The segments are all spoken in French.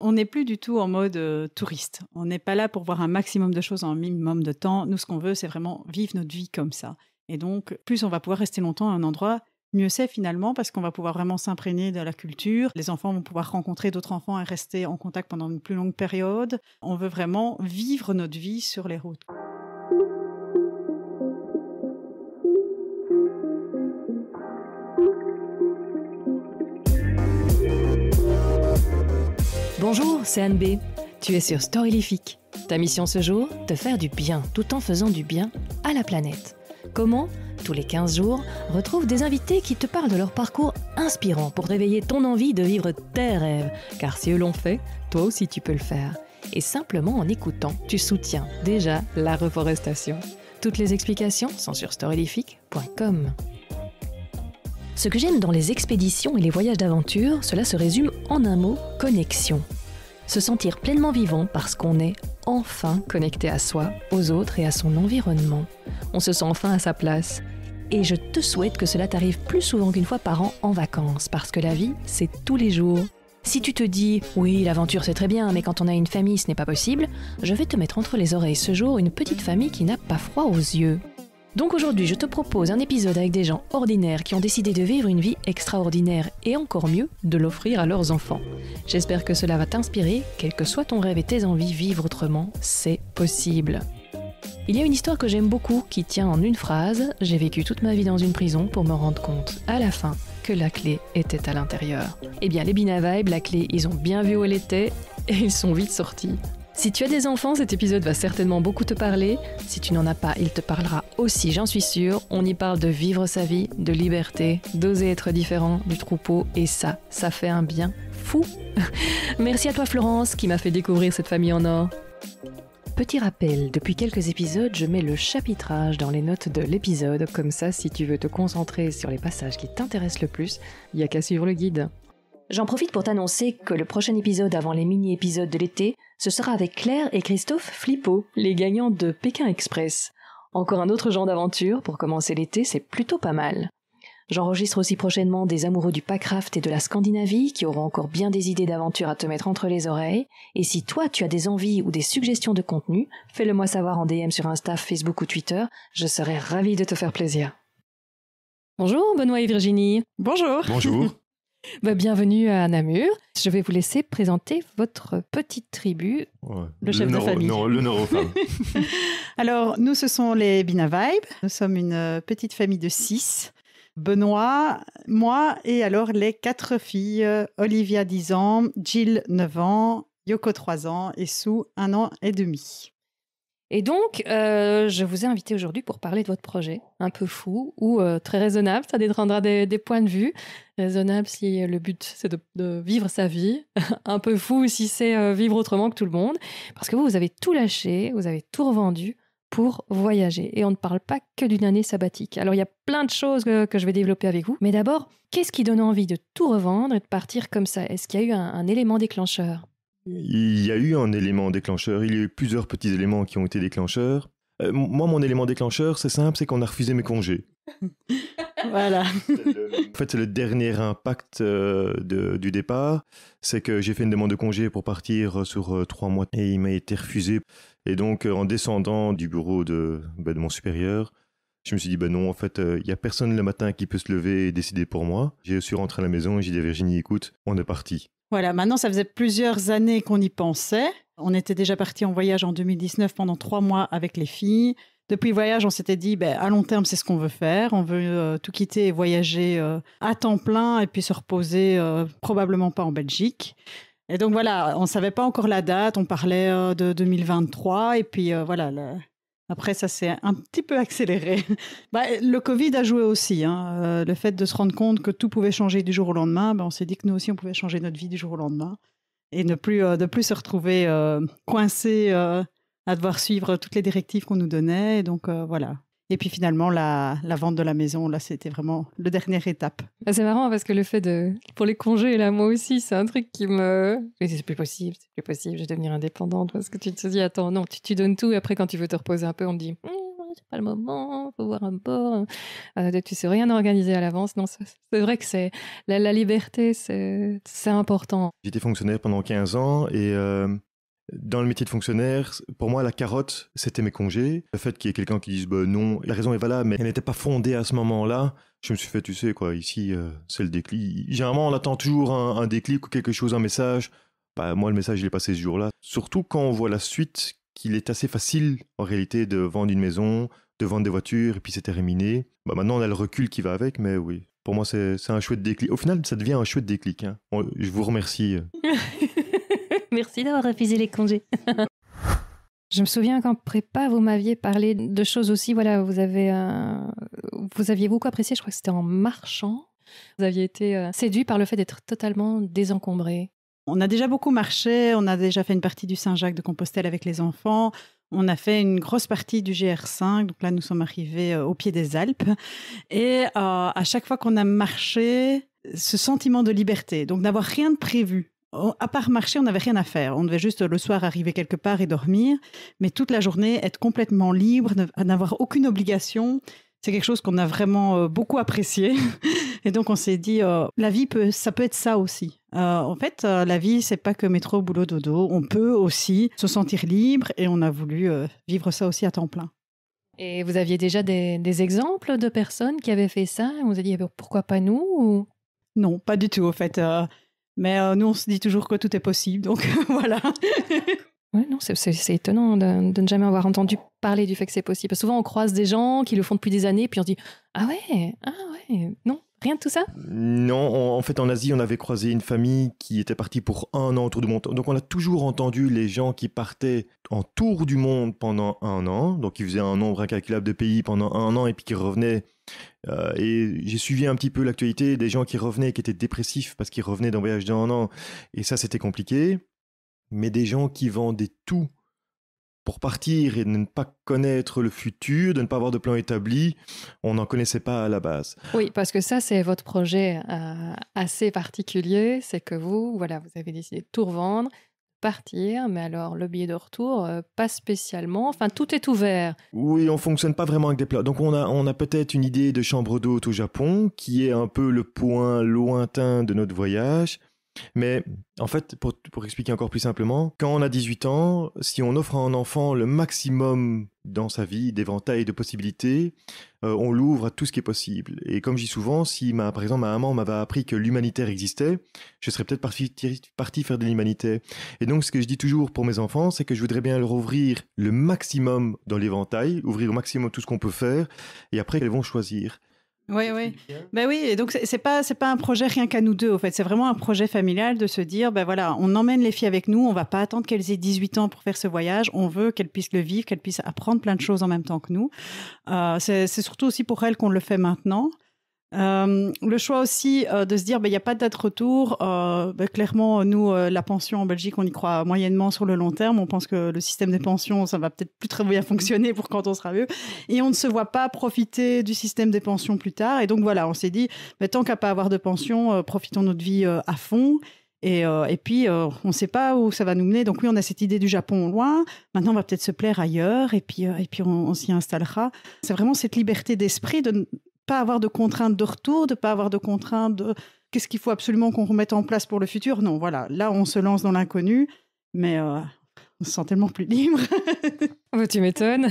On n'est plus du tout en mode euh, touriste. On n'est pas là pour voir un maximum de choses en un minimum de temps. Nous, ce qu'on veut, c'est vraiment vivre notre vie comme ça. Et donc, plus on va pouvoir rester longtemps à un endroit, mieux c'est finalement parce qu'on va pouvoir vraiment s'imprégner de la culture. Les enfants vont pouvoir rencontrer d'autres enfants et rester en contact pendant une plus longue période. On veut vraiment vivre notre vie sur les routes. Bonjour, c'est Anne B. Tu es sur Storylifique. Ta mission ce jour Te faire du bien tout en faisant du bien à la planète. Comment Tous les 15 jours, retrouve des invités qui te parlent de leur parcours inspirant pour réveiller ton envie de vivre tes rêves. Car si eux l'ont fait, toi aussi tu peux le faire. Et simplement en écoutant, tu soutiens déjà la reforestation. Toutes les explications sont sur storylifique.com. Ce que j'aime dans les expéditions et les voyages d'aventure, cela se résume en un mot, connexion se sentir pleinement vivant parce qu'on est enfin connecté à soi, aux autres et à son environnement. On se sent enfin à sa place. Et je te souhaite que cela t'arrive plus souvent qu'une fois par an en vacances, parce que la vie, c'est tous les jours. Si tu te dis oui, l'aventure c'est très bien, mais quand on a une famille ce n'est pas possible, je vais te mettre entre les oreilles ce jour une petite famille qui n'a pas froid aux yeux. Donc aujourd'hui, je te propose un épisode avec des gens ordinaires qui ont décidé de vivre une vie extraordinaire et encore mieux, de l'offrir à leurs enfants. J'espère que cela va t'inspirer, quel que soit ton rêve et tes envies, vivre autrement, c'est possible. Il y a une histoire que j'aime beaucoup qui tient en une phrase, j'ai vécu toute ma vie dans une prison pour me rendre compte, à la fin, que la clé était à l'intérieur. Eh bien, les Bina la clé, ils ont bien vu où elle était et ils sont vite sortis. Si tu as des enfants, cet épisode va certainement beaucoup te parler. Si tu n'en as pas, il te parlera aussi, j'en suis sûre. On y parle de vivre sa vie, de liberté, d'oser être différent du troupeau, et ça, ça fait un bien fou. Merci à toi Florence qui m'a fait découvrir cette famille en or. Petit rappel, depuis quelques épisodes, je mets le chapitrage dans les notes de l'épisode, comme ça si tu veux te concentrer sur les passages qui t'intéressent le plus, il n'y a qu'à suivre le guide. J'en profite pour t'annoncer que le prochain épisode avant les mini-épisodes de l'été, ce sera avec Claire et Christophe Flippo, les gagnants de Pékin Express. Encore un autre genre d'aventure pour commencer l'été, c'est plutôt pas mal. J'enregistre aussi prochainement des amoureux du Packraft et de la Scandinavie qui auront encore bien des idées d'aventure à te mettre entre les oreilles. Et si toi tu as des envies ou des suggestions de contenu, fais-le moi savoir en DM sur Insta, Facebook ou Twitter. Je serai ravie de te faire plaisir. Bonjour Benoît et Virginie. Bonjour. Bonjour. Bah, bienvenue à Namur. Je vais vous laisser présenter votre petite tribu, le chef de famille. le neurofemme. Alors, nous, ce sont les Bina Nous sommes une euh, petite famille de six. Benoît, moi et alors les quatre filles, Olivia 10 ans, Jill 9 ans, Yoko 3 ans et Sue 1 an et demi. Et donc, euh, je vous ai invité aujourd'hui pour parler de votre projet, un peu fou ou euh, très raisonnable, ça dépendra des, points de vue. Raisonnable si euh, le but c'est de, vivre sa vie, un peu fou si c'est vivre autrement que tout le monde, parce que vous, vous avez tout lâché, vous avez tout revendu pour voyager. Et on ne parle pas que d'une année sabbatique. Alors il y a plein de choses que, je vais développer avec vous, mais d'abord, qu'est-ce qui donne envie de tout revendre et de partir comme ça Est-ce qu'il y a eu un élément déclencheur il y a eu un élément déclencheur, il y a eu plusieurs petits éléments qui ont été déclencheurs. Euh, moi, mon élément déclencheur, c'est simple, c'est qu'on a refusé mes congés. voilà. en fait, c'est le dernier impact euh, du départ. C'est que j'ai fait une demande de congé pour partir euh, sur trois mois et il m'a été refusé. Et donc, en descendant du bureau bah, de, mon supérieur, je me suis dit, ben non, en fait, il n'y a personne le matin qui peut se lever et décider pour moi. J'ai suis rentré à la maison et j'ai dit Virginie, écoute, on est parti. Voilà, maintenant, ça faisait plusieurs années qu'on y pensait. On était déjà parti en voyage en 2019 pendant trois mois avec les filles. Depuis le voyage, on s'était dit, ben, à long terme, c'est ce qu'on veut faire. On veut euh, tout quitter et voyager euh, à temps plein et puis se reposer euh, probablement pas en Belgique. Et donc voilà, on ne savait pas encore la date, on parlait de 2023 et puis voilà, après, ça s'est un petit peu accéléré. Bah, le Covid a joué aussi. Hein. Euh, le fait de se rendre compte que tout pouvait changer du jour au lendemain, bah, on s'est dit que nous aussi, on pouvait changer notre vie du jour au lendemain et ne plus, de euh, plus se retrouver euh, coincé à devoir suivre toutes les directives qu'on nous donnait. donc voilà, et puis finalement, la, vente de la maison, là, c'était vraiment le dernière étape. Ah, c'est marrant parce que le fait de. Pour les congés, là, moi aussi, c'est un truc qui me. C'est plus possible, c'est plus possible, je vais devenir indépendante. Parce que tu te dis, attends, non, tu, donnes tout. Et après, quand tu veux te reposer un peu, on te dit, hum, c'est pas le moment, faut voir un bord. Euh, tu sais rien organiser à l'avance. Non, c'est vrai que c'est. La, liberté, c'est important. J'étais fonctionnaire pendant 15 ans et. Euh, dans le métier de fonctionnaire, pour moi, la carotte, c'était mes congés. Le fait qu'il y ait quelqu'un qui dise bah, non, la raison est valable, mais elle n'était pas fondée à ce moment-là. Je me suis fait, tu sais, quoi, ici, euh, c'est le déclic. Généralement, on attend toujours un, déclic ou quelque chose, un message. Bah, moi, le message, il est passé ce jour-là. Surtout quand on voit la suite, qu'il est assez facile, en réalité, de vendre une maison, de vendre des voitures, et puis c'est terminé. Bah, maintenant, on a le recul qui va avec, mais oui. Pour moi, c'est un chouette déclic. Au final, ça devient un chouette déclic. Hein. je vous remercie. Euh. Merci d'avoir refusé les congés. Je me souviens qu'en prépa, vous m'aviez parlé de choses aussi. Voilà, vous avez, euh, vous aviez beaucoup apprécié. Je crois que c'était en marchant. Vous aviez été euh, séduit par le fait d'être totalement désencombré. On a déjà beaucoup marché. On a déjà fait une partie du Saint-Jacques de Compostelle avec les enfants. On a fait une grosse partie du GR5, donc là nous sommes arrivés euh, au pied des Alpes. Et à chaque fois qu'on a marché, ce sentiment de liberté, donc n'avoir rien de prévu, à part marcher, on n'avait rien à faire. On devait juste le soir arriver quelque part et dormir, mais toute la journée être complètement libre, n'avoir aucune obligation. C'est quelque chose qu'on a vraiment euh, beaucoup apprécié. Et donc on s'est dit, euh, la vie peut, ça peut être ça aussi. Euh, en fait, la vie, c'est pas que métro, boulot, dodo. On peut aussi se sentir libre et on a voulu vivre ça aussi à temps plein. Et vous aviez déjà des, exemples de personnes qui avaient fait ça Vous avez dit pourquoi pas nous Non, pas du tout. En fait, mais euh, nous, on se dit toujours que tout est possible. Donc voilà. non, c'est étonnant de, ne jamais avoir entendu parler du fait que c'est possible. souvent, on croise des gens qui le font depuis des années, puis on se dit Ah ouais, ah ouais, non, Rien de tout ça Non, en fait en Asie, on avait croisé une famille qui était partie pour un an autour du monde. Donc on a toujours entendu les gens qui partaient en tour du monde pendant un an, donc ils faisaient un nombre incalculable de pays pendant un an et puis qui revenaient. Euh, et j'ai suivi un petit peu l'actualité des gens qui revenaient qui étaient dépressifs parce qu'ils revenaient d'un voyage d'un an et ça c'était compliqué. Mais des gens qui vendaient tout pour partir et ne pas connaître le futur, de ne pas avoir de plan établi, on n'en connaissait pas à la base. Oui, parce que ça, c'est votre projet euh, assez particulier, c'est que vous, voilà, vous avez décidé de tout revendre, partir, mais alors le billet de retour, euh, pas spécialement. Enfin, tout est ouvert. Oui, on fonctionne pas vraiment avec des plats. Donc on a, on a peut-être une idée de chambre d'hôte au Japon, qui est un peu le point lointain de notre voyage. Mais en fait, pour, expliquer encore plus simplement, quand on a 18 ans, si on offre à un enfant le maximum dans sa vie d'éventail de possibilités, euh, on l'ouvre à tout ce qui est possible. Et comme je dis souvent, si ma, par exemple ma maman m'avait appris que l'humanitaire existait, je serais peut-être parti, faire de l'humanité. Et donc ce que je dis toujours pour mes enfants, c'est que je voudrais bien leur ouvrir le maximum dans l'éventail, ouvrir au maximum tout ce qu'on peut faire, et après ils vont choisir. Oui, oui. Ben oui, et donc c'est pas c'est pas un projet rien qu'à nous deux, en fait. C'est vraiment un projet familial de se dire, ben voilà, on emmène les filles avec nous, on va pas attendre qu'elles aient 18 ans pour faire ce voyage. On veut qu'elles puissent le vivre, qu'elles puissent apprendre plein de choses en même temps que nous. Euh, c'est surtout aussi pour elles qu'on le fait maintenant. Euh, le choix aussi euh, de se dire, bah, il n'y a pas de date retour. Euh, bah, clairement, nous, la pension en Belgique, on y croit moyennement sur le long terme. On pense que le système des pensions, ça va peut-être plus très bien fonctionner pour quand on sera vieux. Et on ne se voit pas profiter du système des pensions plus tard. Et donc voilà, on s'est dit, ben, tant qu'à pas avoir de pension, profitons notre vie à fond. Et, puis, on ne sait pas où ça va nous mener. Donc oui, on a cette idée du Japon loin. Maintenant, on va peut-être se plaire ailleurs et puis, et puis on s'y installera. C'est vraiment cette liberté d'esprit de pas avoir de contraintes de retour, de pas avoir de contraintes de qu'est-ce qu'il faut absolument qu'on remette en place pour le futur. Non, voilà, là on se lance dans l'inconnu, mais euh, on se sent tellement plus libre. Bah, tu m'étonnes.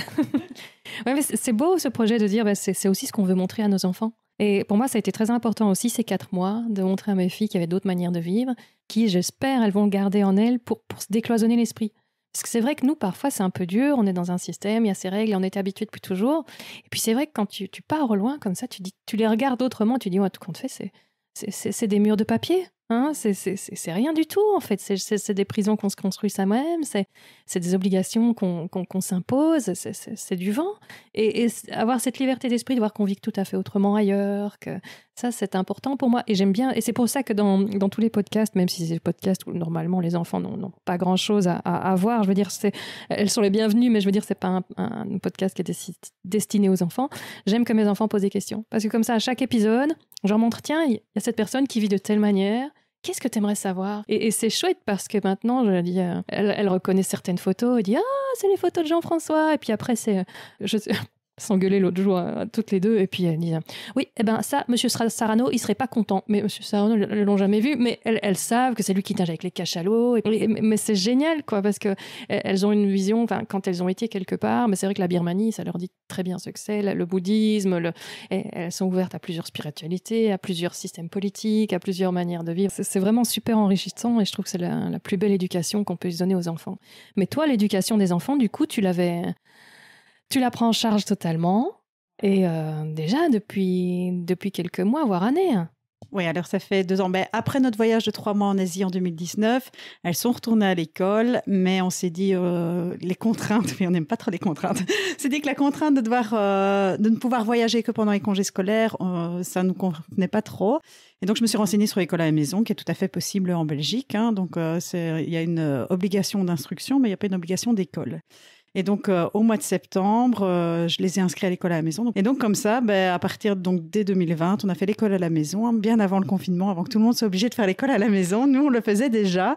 c'est beau ce projet de dire bah, c'est aussi ce qu'on veut montrer à nos enfants. Et pour moi, ça a été très important aussi ces quatre mois de montrer à mes filles qu'il y avait d'autres manières de vivre, qui, j'espère, elles vont garder en elles pour, pour se décloisonner l'esprit. Parce que c'est vrai que nous, parfois, c'est un peu dur, on est dans un système, il y a ces règles, on est habitué depuis toujours. Et puis c'est vrai que quand tu, pars au loin, comme ça, tu, les regardes autrement, tu dis, ouais, tout compte fait, c'est, c'est, des murs de papier. Hein, c'est rien du tout, en fait. C'est des prisons qu'on se construit ça même c'est des obligations qu'on s'impose, c'est du vent. Et, avoir cette liberté d'esprit de voir qu'on vit tout à fait autrement ailleurs, que ça, c'est important pour moi et j'aime bien. Et c'est pour ça que dans, tous les podcasts, même si c'est des podcast où normalement les enfants n'ont pas grand chose à, à, voir, je veux dire, elles sont les bienvenues, mais je veux dire, c'est pas un, podcast qui est destiné aux enfants. J'aime que mes enfants posent des questions parce que comme ça, à chaque épisode, je leur montre tiens, il y a cette personne qui vit de telle manière. Qu'est-ce que tu aimerais savoir Et, c'est chouette parce que maintenant, je dis, euh, elle, reconnaît certaines photos, elle dit Ah, c'est les photos de Jean-François. Et puis après, c'est. Euh, s'engueuler l'autre jour euh, toutes les deux et puis elle dit, oui eh ben ça monsieur Sarano il serait pas content mais monsieur Sarano ne l'ont jamais vu mais elles, savent que c'est lui qui tinge avec les cachalots et, mais c'est génial quoi parce que eh, elles ont une vision enfin quand elles ont été quelque part mais c'est vrai que la Birmanie ça leur dit très bien ce que c'est le bouddhisme elles sont ouvertes à plusieurs spiritualités à plusieurs systèmes politiques à plusieurs manières de vivre c'est vraiment super enrichissant et je trouve que c'est la, la plus belle éducation qu'on peut donner aux enfants mais toi l'éducation des enfants du coup tu l'avais tu la prends en charge totalement. Et euh, déjà depuis, depuis quelques mois, voire années. Hein. Oui, alors ça fait deux ans. Ben, après notre voyage de trois mois en Asie en 2019, elles sont retournées à l'école, mais on s'est dit euh, les contraintes, mais on n'aime pas trop les contraintes. C'est dit que la contrainte de, devoir, euh, de ne pouvoir voyager que pendant les congés scolaires, ça ne nous contenait pas trop. Et donc, je me suis renseignée sur l'école à la maison, qui est tout à fait possible en Belgique. Hein. Donc, il y a une obligation d'instruction, mais il n'y a pas une obligation d'école. Et donc, euh, au mois de septembre, euh, je les ai inscrits à l'école à la maison. Et donc, comme ça, ben, à partir donc dès 2020, on a fait l'école à la maison, hein, bien avant le confinement, avant que tout le monde soit obligé de faire l'école à la maison. Nous, on le faisait déjà.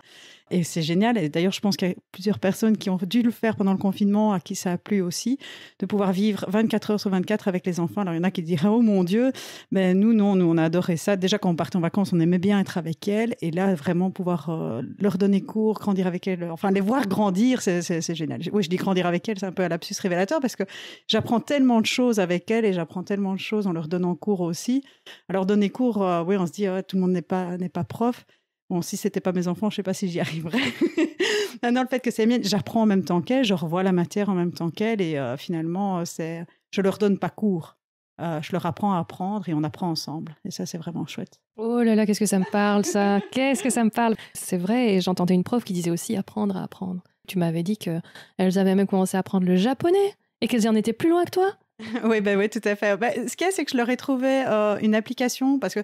Et c'est génial. Et d'ailleurs, je pense qu'il y a plusieurs personnes qui ont dû le faire pendant le confinement, à qui ça a plu aussi, de pouvoir vivre 24 heures sur 24 avec les enfants. Alors, il y en a qui diraient, oh mon Dieu, mais ben, nous, non, nous, on a adoré ça. Déjà, quand on partait en vacances, on aimait bien être avec elles. Et là, vraiment, pouvoir euh, leur donner cours, grandir avec elles, enfin, les voir grandir, c'est génial. Oui, je dis grandir avec elles, c'est un peu à lapsus révélateur parce que j'apprends tellement de choses avec elles et j'apprends tellement de choses en leur donnant cours aussi. Alors, donner cours, euh, oui, on se dit, tout le monde n'est pas, pas prof. Bon, si c'était pas mes enfants, je sais pas si j'y arriverais. Maintenant, le fait que c'est mienne, j'apprends en même temps qu'elle, je revois la matière en même temps qu'elle, et euh, finalement, euh, c'est, je leur donne pas cours. Euh, je leur apprends à apprendre et on apprend ensemble. Et ça, c'est vraiment chouette. Oh là là, qu'est-ce que ça me parle, ça Qu'est-ce que ça me parle C'est vrai, j'entendais une prof qui disait aussi apprendre à apprendre. Tu m'avais dit que elles avaient même commencé à apprendre le japonais et qu'elles en étaient plus loin que toi. Oui, bah, ouais, tout à fait. Bah, ce qu'il y a, c'est que je leur ai trouvé euh, une application parce que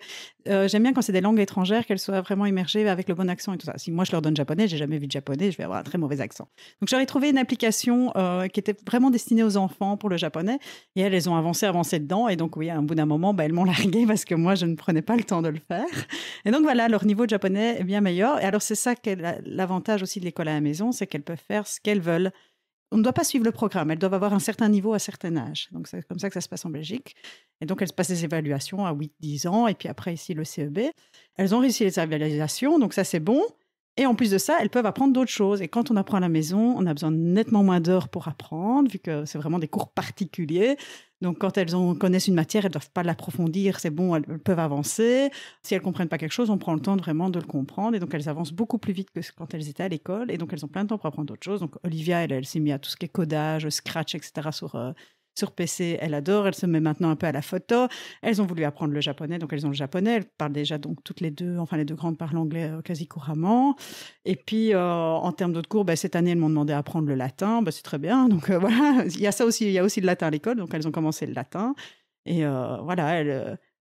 euh, j'aime bien quand c'est des langues étrangères qu'elles soient vraiment immergées avec le bon accent et tout ça. Si moi je leur donne japonais, j'ai jamais vu de japonais, je vais avoir un très mauvais accent. Donc j'aurais trouvé une application euh, qui était vraiment destinée aux enfants pour le japonais et elles, ont avancé, avancé dedans. Et donc, oui, à un bout d'un moment, bah, elles m'ont largué parce que moi je ne prenais pas le temps de le faire. Et donc voilà, leur niveau de japonais est bien meilleur. Et alors, c'est ça l'avantage aussi de l'école à la maison, c'est qu'elles peuvent faire ce qu'elles veulent on ne doit pas suivre le programme. Elles doivent avoir un certain niveau à un certain âge. Donc, c'est comme ça que ça se passe en Belgique. Et donc, elles passent des évaluations à 8-10 ans. Et puis après, ici, le CEB. Elles ont réussi les évaluations. Donc, ça, c'est bon. Et en plus de ça, elles peuvent apprendre d'autres choses. Et quand on apprend à la maison, on a besoin nettement moins d'heures pour apprendre, vu que c'est vraiment des cours particuliers. Donc, quand elles ont, connaissent une matière, elles ne doivent pas l'approfondir, c'est bon, elles, peuvent avancer. Si elles ne comprennent pas quelque chose, on prend le temps vraiment de le comprendre. Et donc, elles avancent beaucoup plus vite que quand elles étaient à l'école. Et donc, elles ont plein de temps pour apprendre d'autres choses. Donc, Olivia, elle, elle s'est mise à tout ce qui est codage, scratch, etc. sur euh, sur PC, elle adore, elle se met maintenant un peu à la photo. Elles ont voulu apprendre le japonais, donc elles ont le japonais. Elles parlent déjà donc toutes les deux, enfin les deux grandes parlent anglais euh, quasi couramment. Et puis euh, en termes d'autres cours, bah, cette année elles m'ont demandé à apprendre le latin, bah, c'est très bien. Donc euh, voilà, il y a ça aussi, il y a aussi le latin à l'école, donc elles ont commencé le latin. Et voilà,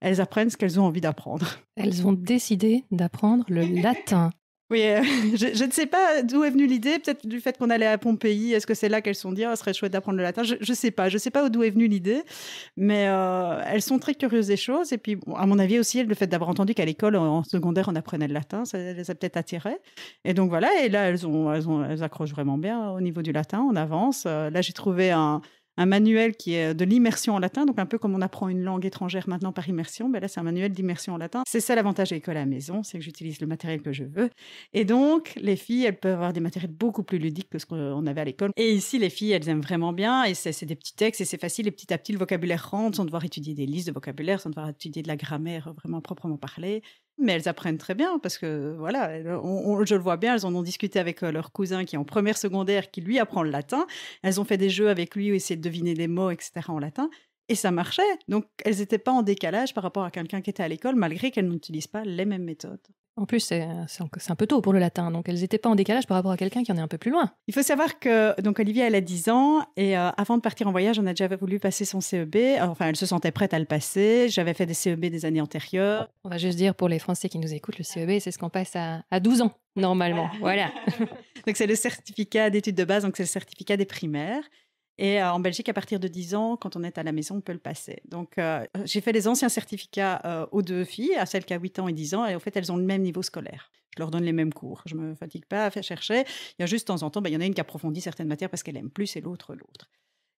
elles apprennent ce qu'elles ont envie d'apprendre. Elles ont décidé d'apprendre le latin. Oui, euh, je, ne sais pas d'où est venue l'idée, peut-être du fait qu'on allait à Pompéi, est-ce que c'est là qu'elles sont dit, ah, ce serait chouette d'apprendre le latin Je ne sais pas, je ne sais pas d'où est venue l'idée, mais euh, elles sont très curieuses des choses, et puis à mon avis aussi, le fait d'avoir entendu qu'à l'école, en, secondaire, on apprenait le latin, ça les a peut-être attirées, et donc voilà, et là, elles, ont, accrochent vraiment bien au niveau du latin, on avance. Euh, là, j'ai trouvé un un manuel qui est de l'immersion en latin, donc un peu comme on apprend une langue étrangère maintenant par immersion, ben là c'est un manuel d'immersion en latin. C'est ça l'avantage à l'école à la maison, c'est que j'utilise le matériel que je veux. Et donc les filles, elles peuvent avoir des matériels beaucoup plus ludiques que ce qu'on avait à l'école. Et ici les filles, elles aiment vraiment bien et c'est des petits textes et c'est facile et petit à petit le vocabulaire rentre sans devoir étudier des listes de vocabulaire, sans devoir étudier de la grammaire vraiment proprement parlée mais elles apprennent très bien parce que voilà, je le vois bien, elles en ont discuté avec euh, leur cousin qui est en première secondaire, qui lui apprend le latin. Elles ont fait des jeux avec lui, essayé de deviner des mots, etc. en latin. Et ça marchait. Donc elles n'étaient pas en décalage par rapport à quelqu'un qui était à l'école, malgré qu'elles n'utilisent pas les mêmes méthodes. En plus, c'est un peu tôt pour le latin, donc elles n'étaient pas en décalage par rapport à quelqu'un qui en est un peu plus loin. Il faut savoir que donc Olivia, elle a 10 ans, et euh, avant de partir en voyage, on a déjà voulu passer son CEB. Euh, enfin, elle se sentait prête à le passer. J'avais fait des CEB des années antérieures. On va juste dire pour les Français qui nous écoutent, le CEB, c'est ce qu'on passe à, 12 ans, normalement. Voilà. voilà. donc c'est le certificat d'études de base, donc c'est le certificat des primaires. Et euh, en Belgique, à partir de 10 ans, quand on est à la maison, on peut le passer. Donc, euh, j'ai fait les anciens certificats euh, aux deux filles, à celle qui a 8 ans et 10 ans, et en fait, elles ont le même niveau scolaire. Je leur donne les mêmes cours. Je ne me fatigue pas à faire chercher. Il y a juste de temps en temps, ben, il y en a une qui approfondit certaines matières parce qu'elle aime plus et l'autre, l'autre.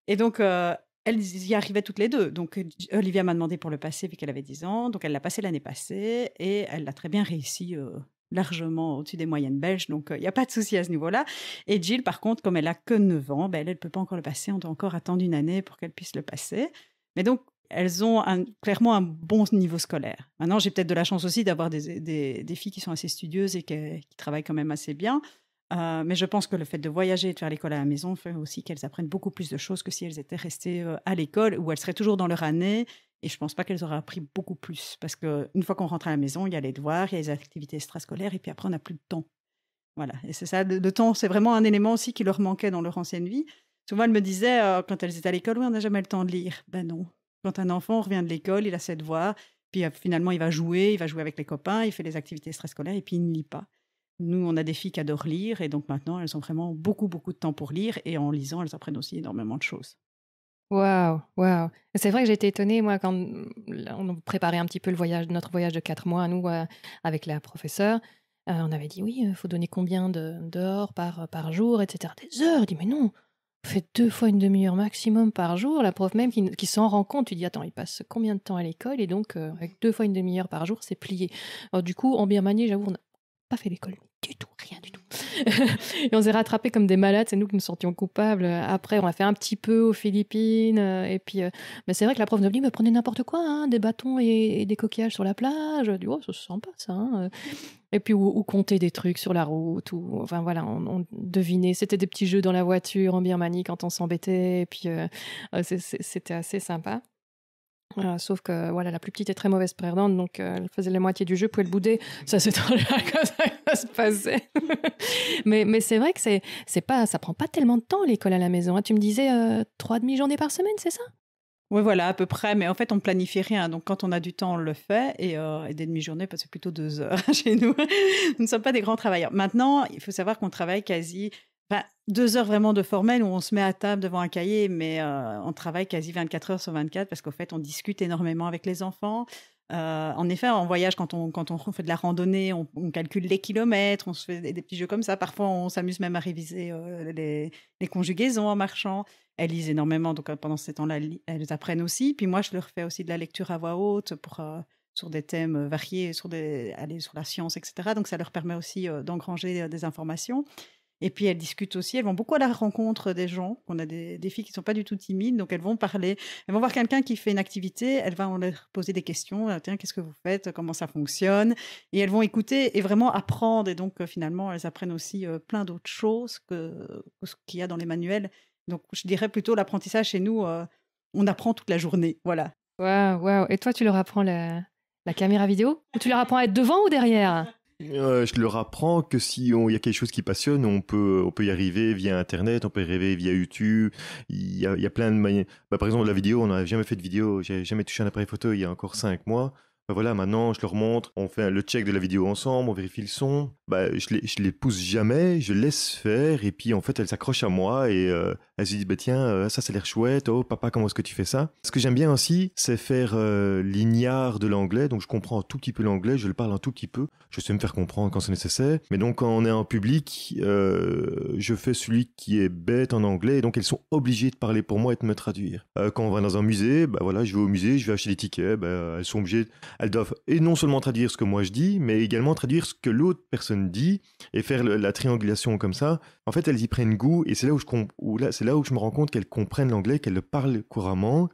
Et donc, elles y arrivaient toutes les deux. Donc, Olivia m'a demandé pour le passer, vu qu'elle avait 10 ans. Donc, elle l'a passé l'année passée et elle l'a très bien réussi largement au-dessus des moyennes belges, donc euh, il n'y a pas de souci à ce niveau-là. Et Jill, par contre, comme elle a que 9 ans, ben, elle ne peut pas encore le passer, on doit encore attendre une année pour qu'elle puisse le passer. Mais donc, elles ont clairement un bon niveau scolaire. Maintenant, j'ai peut-être de la chance aussi d'avoir des, filles qui sont assez studieuses et qui travaillent quand même assez bien. Euh, mais je pense que le fait de voyager et de faire l'école à la maison fait aussi qu'elles apprennent beaucoup plus de choses que si elles étaient restées euh, à l'école, où elles seraient toujours dans leur année et je pense pas qu'elles auraient appris beaucoup plus parce qu'une fois qu'on rentre à la maison, il y a les devoirs, il y a les activités extrascolaires et puis après on n'a plus de temps. Voilà. Et c'est ça, le temps, c'est vraiment un élément aussi qui leur manquait dans leur ancienne vie. Souvent, elles me disaient, euh, quand elles étaient à l'école, oui, on n'a jamais le temps de lire. Ben non. Quand un enfant revient de l'école, il a ses devoirs, puis euh, finalement, il va jouer, il va jouer avec les copains, il fait les activités extrascolaires et puis il ne lit pas. Nous, on a des filles qui adorent lire et donc maintenant, elles ont vraiment beaucoup, beaucoup de temps pour lire et en lisant, elles apprennent aussi énormément de choses. Waouh, waouh. C'est vrai que j'ai été étonnée, moi, quand on préparait un petit peu le voyage, notre voyage de quatre mois, nous, euh, avec la professeure. Euh, on avait dit, oui, il euh, faut donner combien d'heures par, par jour, etc. Des heures. dit, mais non, fait deux fois une demi-heure maximum par jour. La prof même qui, s'en rend compte, tu dis attends, il passe combien de temps à l'école et donc avec deux fois une demi-heure par jour, c'est plié. Alors, du coup, en Birmanie, j'avoue, on pas fait l'école du tout, rien du tout. et on s'est rattrapés comme des malades, c'est nous qui nous sentions coupables. Après, on a fait un petit peu aux Philippines. Euh, et puis, euh, mais c'est vrai que la prof nous dit, mais prenez n'importe quoi, hein, des bâtons et, des coquillages sur la plage. Du oh, ça se sent pas ça. Et puis, ou, compter des trucs sur la route. Ou, enfin voilà, on, devinait. C'était des petits jeux dans la voiture en Birmanie quand on s'embêtait. Et puis, euh, c'était assez sympa. Euh, sauf que voilà, la plus petite est très mauvaise perdante, donc euh, elle faisait la moitié du jeu, pouvait le bouder. Ça, c'est ça va se passer mais mais c'est vrai que c'est c'est pas, ça prend pas tellement de temps l'école à la maison. Hein. Tu me disais euh, trois demi-journées par semaine, c'est ça oui, voilà, à peu près. Mais en fait, on planifie rien. Donc, quand on a du temps, on le fait. Et, et des demi-journées, c'est plutôt deux heures chez nous. nous ne sommes pas des grands travailleurs. Maintenant, il faut savoir qu'on travaille quasi deux heures vraiment de formel où on se met à table devant un cahier, mais euh, on travaille quasi 24 heures sur 24 parce qu'au fait, on discute énormément avec les enfants. Euh, en effet, en voyage, quand on, fait de la randonnée, on, calcule les kilomètres, on se fait des, petits jeux comme ça. Parfois, on s'amuse même à réviser euh, les, conjugaisons en marchant. Elles lisent énormément, donc pendant ces temps-là, elles apprennent aussi. Puis moi, je leur fais aussi de la lecture à voix haute sur des thèmes variés, sur sur la science, etc. Donc ça leur permet aussi d'engranger des informations. Et puis elles discutent aussi, elles vont beaucoup à la rencontre des gens. On a des, filles qui ne sont pas du tout timides, donc elles vont parler. Elles vont voir quelqu'un qui fait une activité, elles vont leur poser des questions. Ah, tiens, qu'est-ce que vous faites Comment ça fonctionne Et elles vont écouter et vraiment apprendre. Et donc euh, finalement, elles apprennent aussi euh, plein d'autres choses que, ce qu'il y a dans les manuels. Donc je dirais plutôt l'apprentissage chez nous, euh, on apprend toute la journée. Voilà. Waouh, waouh. Et toi, tu leur apprends la, la caméra vidéo Ou tu leur apprends à être devant ou derrière euh, je leur apprends que si il y a quelque chose qui passionne, on peut, on peut y arriver via Internet, on peut y arriver via YouTube. Il y a, y a, plein de manières. Bah, par exemple, la vidéo, on n'avait jamais fait de vidéo. J'ai jamais touché un appareil photo il y a encore cinq mois. Bah, voilà, maintenant je leur montre, on fait le check de la vidéo ensemble, on vérifie le son. Bah, je, les, je les pousse jamais, je laisse faire, et puis en fait elles s'accrochent à moi et euh, elles se disent, bah tiens, euh, ça ça a l'air chouette, oh papa, comment est-ce que tu fais ça Ce que j'aime bien aussi, c'est faire euh, l'ignard de l'anglais, donc je comprends un tout petit peu l'anglais, je le parle un tout petit peu, je sais me faire comprendre quand c'est nécessaire, mais donc quand on est en public, je fais celui qui est bête en anglais, et donc elles sont obligées de parler pour moi et de me traduire. quand on va dans un musée, bah voilà, je vais au musée, je vais acheter des tickets, bah, elles sont obligées elles doivent et non seulement traduire ce que moi je dis, mais également traduire ce que l'autre personne dit et faire la triangulation comme ça. En fait, elles y prennent goût et c'est là où je c'est là où je me rends compte qu'elles comprennent l'anglais, qu'elles le parlent couramment.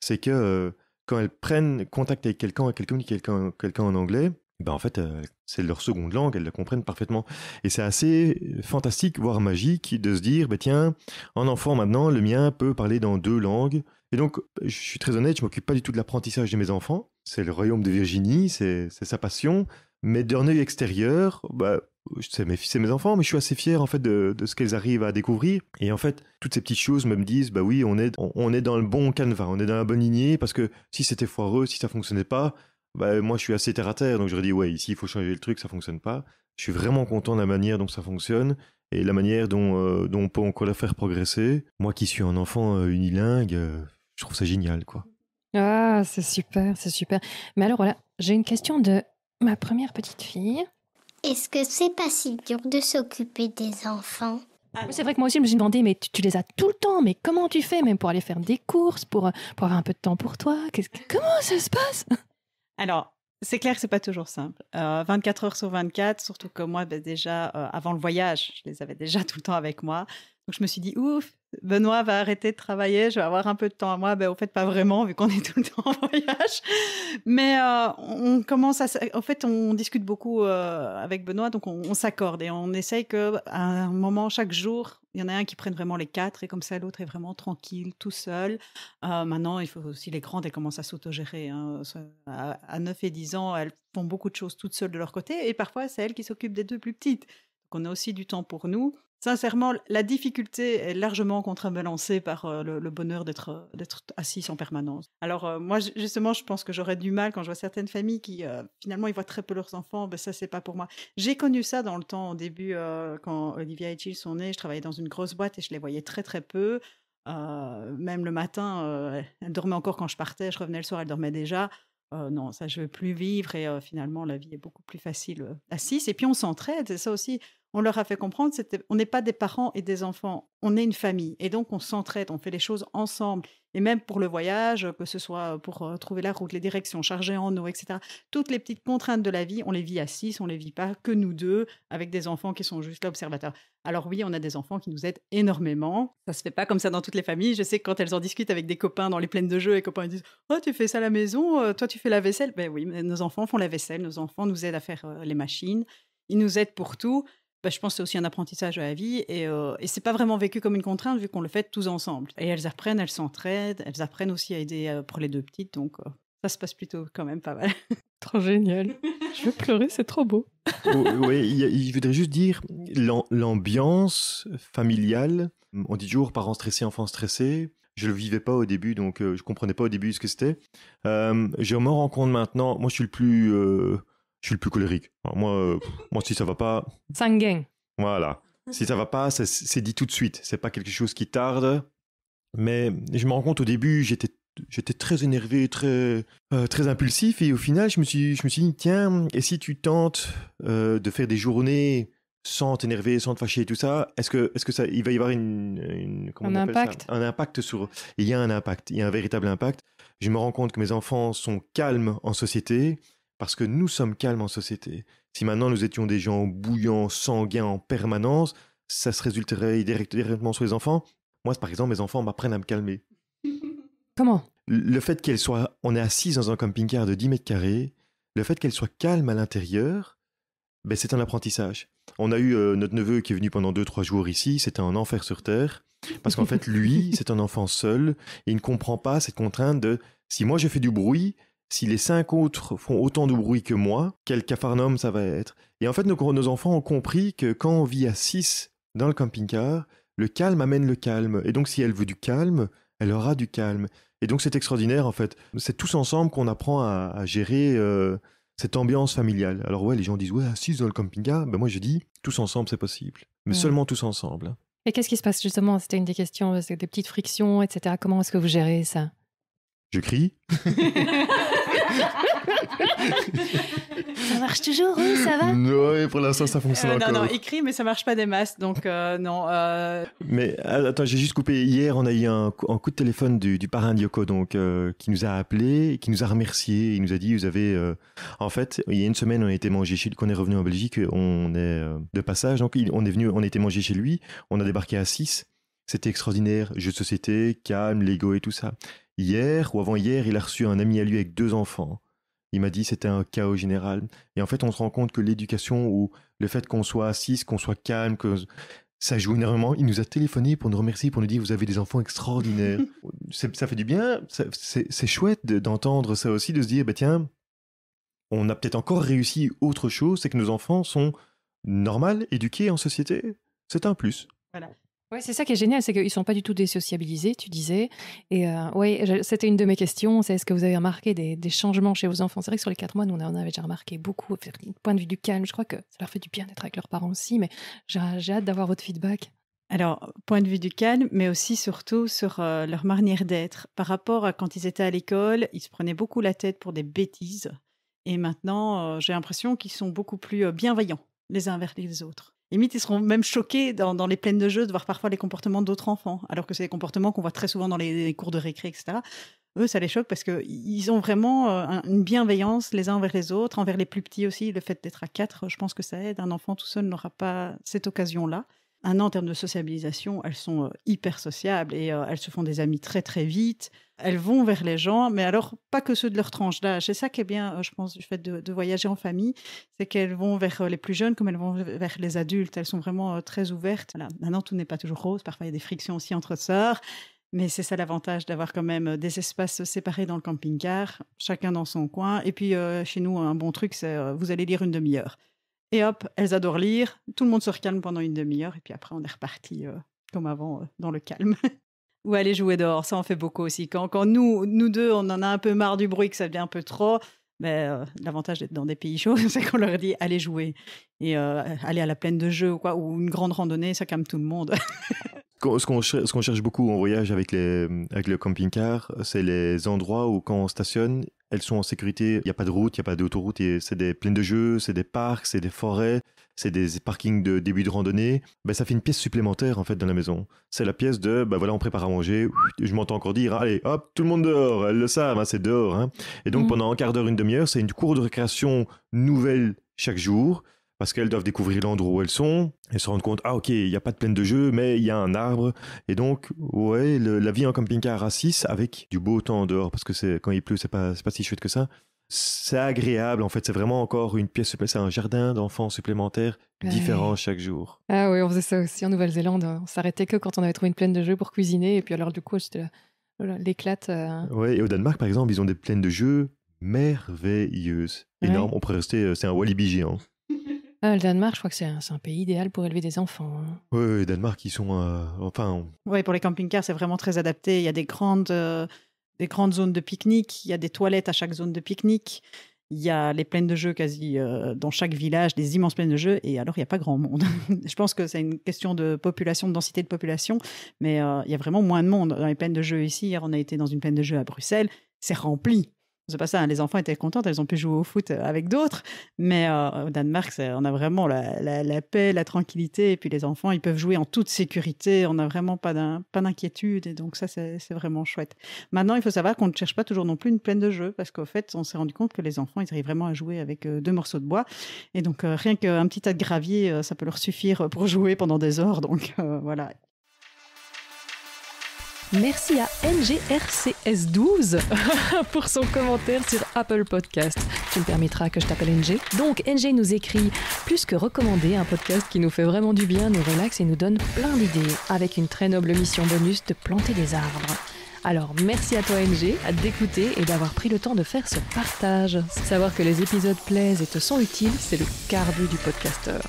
C'est que euh, quand elles prennent contact avec quelqu'un, avec quelqu'un en anglais, ben en fait, euh, c'est leur seconde langue, elles la comprennent parfaitement. Et c'est assez fantastique, voire magique, de se dire, ben tiens, en enfant maintenant, le mien peut parler dans deux langues. Et donc, je suis très honnête, je m'occupe pas du tout de l'apprentissage de mes enfants c'est le royaume de Virginie, c'est sa passion. Mais d'un œil extérieur, bah, c'est mes fils mes enfants, mais je suis assez fier en fait de, ce qu'elles arrivent à découvrir. Et en fait, toutes ces petites choses me disent, bah oui, on est, on, est dans le bon canevas, on est dans la bonne lignée, parce que si c'était foireux, si ça fonctionnait pas, bah moi je suis assez terre à terre, donc j'aurais dit ouais, ici il faut changer le truc, ça fonctionne pas. Je suis vraiment content de la manière dont ça fonctionne et la manière dont, euh, on peut encore la faire progresser. Moi qui suis un enfant euh, unilingue, euh, je trouve ça génial quoi. Ah, c'est super, c'est super. Mais alors voilà, j'ai une question de ma première petite fille. Est-ce que c'est pas si dur de s'occuper des enfants ah, c'est vrai que moi aussi, je me suis demandé, mais tu, les as tout le temps, mais comment tu fais, même pour aller faire des courses, pour, pour avoir un peu de temps pour toi que, Comment ça se passe Alors, c'est clair que c'est pas toujours simple. 24 euh, heures sur 24, surtout que moi, bah, déjà, euh, avant le voyage, je les avais déjà tout le temps avec moi je me suis dit, ouf, Benoît va arrêter de travailler, je vais avoir un peu de temps à moi. Ben, au fait, pas vraiment, vu qu'on est tout le temps en voyage. Mais euh, on commence à. En fait, on discute beaucoup euh, avec Benoît, donc on, s'accorde et on essaye qu'à un moment, chaque jour, il y en a un qui prenne vraiment les quatre, et comme ça, l'autre est vraiment tranquille, tout seul. Euh, maintenant, il faut aussi les grandes, elles commencent à s'autogérer. Hein. À, à 9 et 10 ans, elles font beaucoup de choses toutes seules de leur côté, et parfois, c'est elles qui s'occupent des deux plus petites. Donc, on a aussi du temps pour nous. Sincèrement, la difficulté est largement contrebalancée par euh, le, bonheur d'être euh, d'être assis en permanence. Alors euh, moi, justement, je pense que j'aurais du mal quand je vois certaines familles qui finalement ils voient très peu leurs enfants. Ben ça, c'est pas pour moi. J'ai connu ça dans le temps au début quand Olivia et Jill sont nés. Je travaillais dans une grosse boîte et je les voyais très très peu. même le matin, elle dormait encore quand je partais. Je revenais le soir, elle dormait déjà. non, ça je veux plus vivre et finalement la vie est beaucoup plus facile assise. Et puis on s'entraide, c'est ça aussi on leur a fait comprendre, c'était, on n'est pas des parents et des enfants, on est une famille. Et donc, on s'entraide, on fait les choses ensemble. Et même pour le voyage, que ce soit pour euh, trouver la route, les directions, charger en eau, etc. Toutes les petites contraintes de la vie, on les vit à six, on les vit pas que nous deux, avec des enfants qui sont juste l'observateur. Alors oui, on a des enfants qui nous aident énormément. Ça se fait pas comme ça dans toutes les familles. Je sais que quand elles en discutent avec des copains dans les plaines de jeux, les copains disent « Oh, tu fais ça à la maison euh, Toi, tu fais la vaisselle ?» Ben oui, nos enfants font la vaisselle, nos enfants nous aident à faire euh, les machines. Ils nous aident pour tout bah, je pense que c'est aussi un apprentissage à la vie et, ce euh, et c'est pas vraiment vécu comme une contrainte vu qu'on le fait tous ensemble. Et elles apprennent, elles s'entraident, elles apprennent aussi à aider euh, pour les deux petites, donc euh, ça se passe plutôt quand même pas mal. Trop génial. Je vais pleurer, c'est trop beau. oui, je voudrais juste dire l'ambiance familiale. On dit toujours parents stressés, enfants stressés. Je le vivais pas au début, donc je comprenais pas au début ce que c'était. je me rends compte maintenant. Moi, je suis le plus je suis le plus colérique. Moi, euh, moi si ça va pas. Voilà. Si ça va pas, c'est dit tout de suite. C'est pas quelque chose qui tarde. Mais je me rends compte au début, j'étais j'étais très énervé, très euh, très impulsif et au final, je me suis je me suis dit tiens, et si tu tentes euh, de faire des journées sans t'énerver, sans te fâcher tout ça, est-ce que est-ce que ça il va y avoir une, un impact un impact sur il y a un impact, il y a un véritable impact. Je me rends compte que mes enfants sont calmes en société parce que nous sommes calmes en société. Si maintenant nous étions des gens bouillants, sanguins en permanence, ça se résulterait directement sur les enfants. Moi, par exemple, mes enfants m'apprennent à me calmer. Comment Le fait qu'elle soit, on est assis dans un camping-car de 10 mètres carrés, le fait qu'elle soit calme à l'intérieur, ben, c'est un apprentissage. On a eu euh, notre neveu qui est venu pendant 2-3 jours ici, c'était un enfer sur Terre, parce qu'en fait, lui, c'est un enfant seul, et il ne comprend pas cette contrainte de si moi je fais du bruit, si les cinq autres font autant de bruit que moi, quel cafarnum ça va être Et en fait, nos, nos enfants ont compris que quand on vit à six dans le camping-car, le calme amène le calme. Et donc, si elle veut du calme, elle aura du calme. Et donc, c'est extraordinaire, en fait. C'est tous ensemble qu'on apprend à, gérer euh, cette ambiance familiale. Alors, ouais, les gens disent, ouais, à six dans le camping-car, ben moi, je dis, tous ensemble, c'est possible. Mais seulement tous ensemble. Hein. Et qu'est-ce qui se passe justement C'était une des questions, euh, des petites frictions, etc. Comment est-ce que vous gérez ça Je crie. ça marche toujours, hein, ça va. Oui, pour l'instant, ça fonctionne euh, non, encore. il écrit, mais ça marche pas des masses, donc euh, non. Euh. Mais attends, j'ai juste coupé. Hier, on a eu un, coup de téléphone du, parrain Dioko, donc qui nous a appelé, qui nous a remercié, il nous a dit, vous avez, en fait, il y a une semaine, on a été manger chez lui, qu'on est revenu en Belgique, on est de passage, donc on est venu, on a été manger chez lui, on a débarqué à 6 c'était extraordinaire, Jeu de société, calme, Lego et tout ça. Hier ou avant-hier, il a reçu un ami à lui avec deux enfants. Il m'a dit c'était un chaos général. Et en fait, on se rend compte que l'éducation ou le fait qu'on soit assis, qu'on soit calme, que ça joue énormément. Il nous a téléphoné pour nous remercier, pour nous dire vous avez des enfants extraordinaires. ça fait du bien. C'est chouette d'entendre ça aussi, de se dire bah tiens, on a peut-être encore réussi autre chose, c'est que nos enfants sont normaux, éduqués en société. C'est un plus. Voilà. Ouais, c'est ça qui est génial, c'est qu'ils ne sont pas du tout désociabilisés, tu disais. Et euh, c'était une de mes questions, c'est est-ce que vous avez remarqué des, changements chez vos enfants C'est vrai que sur les quatre mois, nous on en avait déjà remarqué beaucoup, point de vue du calme. Je crois que ça leur fait du bien d'être avec leurs parents aussi, mais j'ai hâte d'avoir votre feedback. Alors, point de vue du calme, mais aussi surtout sur euh, leur manière d'être. Par rapport à quand ils étaient à l'école, ils se prenaient beaucoup la tête pour des bêtises. Et maintenant, euh, j'ai l'impression qu'ils sont beaucoup plus bienveillants les uns vers les autres. Limite, ils seront même choqués dans, les plaines de jeu de voir parfois les comportements d'autres enfants, alors que c'est des comportements qu'on voit très souvent dans les, cours de récré, etc. Eux, ça les choque parce qu'ils ont vraiment euh, une bienveillance les uns envers les autres, envers les plus petits aussi. Le fait d'être à quatre, je pense que ça aide. Un enfant tout seul n'aura pas cette occasion-là. Un ah an en termes de sociabilisation, elles sont euh, hyper sociables et euh, elles se font des amis très très vite. Elles vont vers les gens, mais alors pas que ceux de leur tranche d'âge. C'est ça qui est bien, euh, je pense, du fait de, voyager en famille, c'est qu'elles vont vers les plus jeunes comme elles vont vers les adultes. Elles sont vraiment très ouvertes. Maintenant, tout n'est pas toujours rose. Parfois, il y a des frictions aussi entre sœurs. Mais c'est ça l'avantage d'avoir quand même des espaces séparés dans le camping-car, chacun dans son coin. Et puis chez nous, un bon truc, c'est vous allez lire une demi-heure. Et hop, elles adorent lire. Tout le monde se recalme pendant une demi-heure. Et puis après, on est reparti euh, comme avant, euh, dans le calme. Ou aller jouer dehors. Ça, on fait beaucoup aussi. Quand, quand nous, nous deux, on en a un peu marre du bruit, que ça devient un peu trop. Mais ben, euh, l'avantage d'être dans des pays chauds, c'est qu'on leur dit allez jouer. Et aller à la plaine de jeu ou quoi, ou une grande randonnée, ça calme tout le monde. ce qu'on cherche, beaucoup en voyage avec, les, avec le camping-car, c'est les endroits où quand on stationne, elles sont en sécurité. Il n'y a pas de route, il n'y a pas d'autoroute. C'est des plaines de jeux, c'est des parcs, c'est des forêts, c'est des parkings de début de randonnée. Ben, ça fait une pièce supplémentaire en fait dans la maison. C'est la pièce de, ben voilà, on prépare à manger. Je m'entends encore dire, allez, hop, tout le monde dehors. Elles le savent, hein, c'est dehors. Hein. Et donc mm. pendant un quart d'heure, une demi-heure, c'est une cour de récréation nouvelle chaque jour parce qu'elles doivent découvrir l'endroit où elles sont Elles se rendent compte, ah ok, il n'y a pas de plaine de jeu, mais il y a un arbre. Et donc, ouais, la vie en camping-car à 6 avec du beau temps en dehors, parce que c'est quand il pleut, c'est pas, pas si chouette que ça. C'est agréable, en fait, c'est vraiment encore une pièce supplémentaire, un jardin d'enfants supplémentaire différent chaque jour. Ah oui, on faisait ça aussi en Nouvelle-Zélande. On s'arrêtait que quand on avait trouvé une plaine de jeu pour cuisiner. Et puis alors, du coup, c'était l'éclate. Euh. Ouais, et au Danemark, par exemple, ils ont des plaines de jeu merveilleuses, énormes. On pourrait rester, euh, c'est un Walibi géant. Ah, le Danemark, je crois que c'est un, pays idéal pour élever des enfants. Hein. Oui, le Danemark, ils sont. Euh, enfin. Oui, pour les camping-cars, c'est vraiment très adapté. Il y a des grandes, euh, des grandes zones de pique-nique. Il y a des toilettes à chaque zone de pique-nique. Il y a les plaines de jeux quasi euh, dans chaque village, des immenses plaines de jeux, et alors il n'y a pas grand monde. je pense que c'est une question de population, de densité de population, mais il y a vraiment moins de monde dans les plaines de jeux ici. Hier, on a été dans une plaine de jeux à Bruxelles, c'est rempli pas ça. Hein. Les enfants étaient contents, elles ont pu jouer au foot euh, avec d'autres. Mais euh, au Danemark, on a vraiment la, paix, la tranquillité. Et puis les enfants, ils peuvent jouer en toute sécurité. On n'a vraiment pas d'inquiétude. Et donc ça, c'est vraiment chouette. Maintenant, il faut savoir qu'on ne cherche pas toujours non plus une plaine de jeu parce qu'au fait, on s'est rendu compte que les enfants, ils arrivent vraiment à jouer avec euh, deux morceaux de bois. Et donc rien qu'un petit tas de gravier, ça peut leur suffire pour jouer pendant des heures. Donc voilà, Merci à NGRCS12 pour son commentaire sur Apple Podcast. Tu me permettras que je t'appelle NG. Donc NG nous écrit plus que recommandé un podcast qui nous fait vraiment du bien, nous relaxe et nous donne plein d'idées avec une très noble mission bonus de planter des arbres. Alors merci à toi NG d'écouter et d'avoir pris le temps de faire ce partage. Savoir que les épisodes plaisent et te sont utiles, c'est le carbu du podcasteur.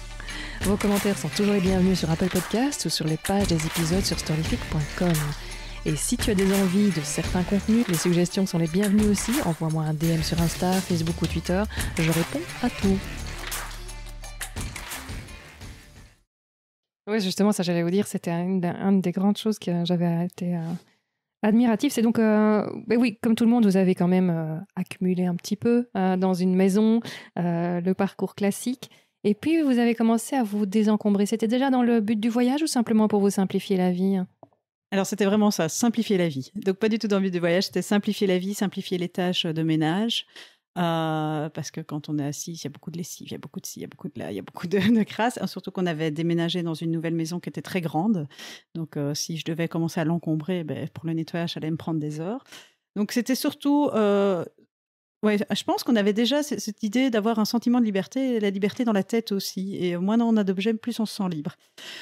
Vos commentaires sont toujours les bienvenus sur Apple Podcast ou sur les pages des épisodes sur storyfic.com. Et si tu as des envies de certains contenus, les suggestions sont les bienvenues aussi. Envoie-moi un DM sur Insta, Facebook ou Twitter. Je réponds à tout. Oui, justement, ça j'allais vous dire, c'était une, des grandes choses que j'avais été euh, admirative. admiratif. C'est donc, euh, ben oui, comme tout le monde, vous avez quand même euh, accumulé un petit peu dans une maison le parcours classique. Et puis, vous avez commencé à vous désencombrer. C'était déjà dans le but du voyage ou simplement pour vous simplifier la vie alors c'était vraiment ça, simplifier la vie. Donc pas du tout d'envie de voyage, c'était simplifier la vie, simplifier les tâches de ménage. Euh, parce que quand on est assis, il y a beaucoup de lessive, il y a beaucoup de ci, il y a beaucoup de là, il y a beaucoup de, de crasse. Hein, surtout qu'on avait déménagé dans une nouvelle maison qui était très grande. Donc, euh, si je devais commencer à l'encombrer, ben, pour le nettoyage, ça allait me prendre des heures. Donc, c'était surtout euh, Ouais, je pense qu'on avait déjà cette idée d'avoir un sentiment de liberté, la liberté dans la tête aussi. Et moins on a d'objets, plus on se sent libre.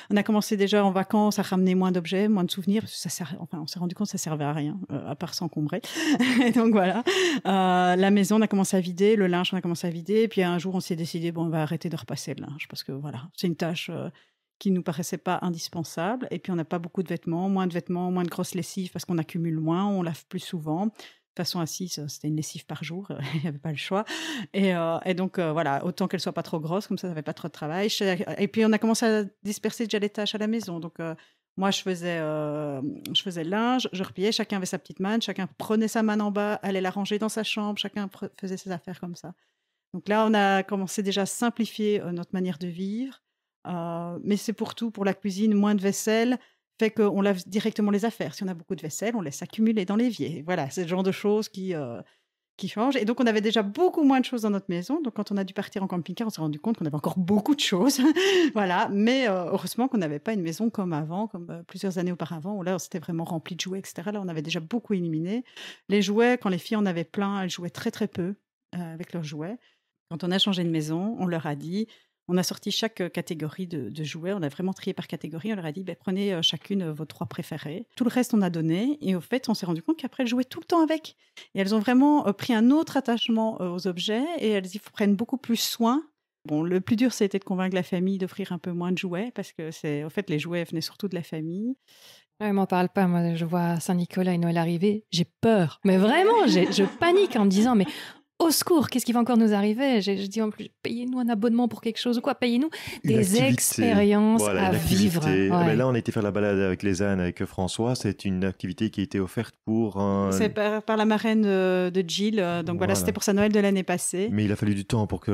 On a commencé déjà en vacances à ramener moins d'objets, moins de souvenirs, parce ça on s'est rendu compte que ça servait à rien, euh, à part s'encombrer. donc voilà. Euh, la maison, on a commencé à vider, le linge, on a commencé à vider. Et puis un jour, on s'est décidé, bon, on va arrêter de repasser le linge, parce que voilà, c'est une tâche. qui euh, qui nous paraissait pas indispensable. Et puis, on n'a pas beaucoup de vêtements, moins de vêtements, moins de grosses lessives parce qu'on accumule moins, on lave plus souvent façon assise, euh, c'était une lessive par jour, euh, il n'y avait pas le choix. Et, euh, donc voilà, autant qu'elle soit pas trop grosse, comme ça, ça n'avait pas trop de travail. Et puis on a commencé à disperser déjà les tâches à la maison. Donc moi, je faisais, je faisais le linge, je repliais, chacun avait sa petite manne, chacun prenait sa manne en bas, allait la ranger dans sa chambre, chacun faisait ses affaires comme ça. Donc là, on a commencé déjà à simplifier notre manière de vivre. mais c'est pour tout, pour la cuisine, moins de vaisselle fait qu'on lave directement les affaires. Si on a beaucoup de vaisselle, on laisse accumuler dans l'évier. Voilà, c'est le genre de choses qui, euh, qui changent. Et donc, on avait déjà beaucoup moins de choses dans notre maison. Donc, quand on a dû partir en camping-car, on s'est rendu compte qu'on avait encore beaucoup de choses. voilà, mais euh, heureusement qu'on n'avait pas une maison comme avant, comme euh, plusieurs années auparavant, où là, c'était vraiment rempli de jouets, etc. Là, on avait déjà beaucoup éliminé. Les jouets, quand les filles en avaient plein, elles jouaient très, très peu avec leurs jouets. Quand on a changé de maison, on leur a dit on a sorti chaque euh, catégorie de, jouets, on a vraiment trié par catégorie, on leur a dit, ben, prenez euh, chacune euh, vos trois préférés. Tout le reste, on a donné, et au fait, on s'est rendu compte qu'après, elles jouaient tout le temps avec. Et elles ont vraiment pris un autre attachement aux objets, et elles y prennent beaucoup plus soin. Bon, le plus dur, c'était de convaincre la famille d'offrir un peu moins de jouets, parce que c'est, au fait, les jouets venaient surtout de la famille. ne m'en parle pas. Moi, je vois Saint-Nicolas et Noël arriver, j'ai peur. Mais vraiment, je panique en me disant, mais au secours, qu'est-ce qui va encore nous arriver je, dis en plus, payez-nous un abonnement pour quelque chose ou quoi, payez-nous des expériences à vivre. Ah ben ouais. là, on a été faire la balade avec les ânes, avec François. C'est une activité qui a été offerte pour C'est par, la marraine euh, de Jill. Euh, donc voilà, c'était pour sa Noël de l'année passée. Mais il a fallu du temps pour que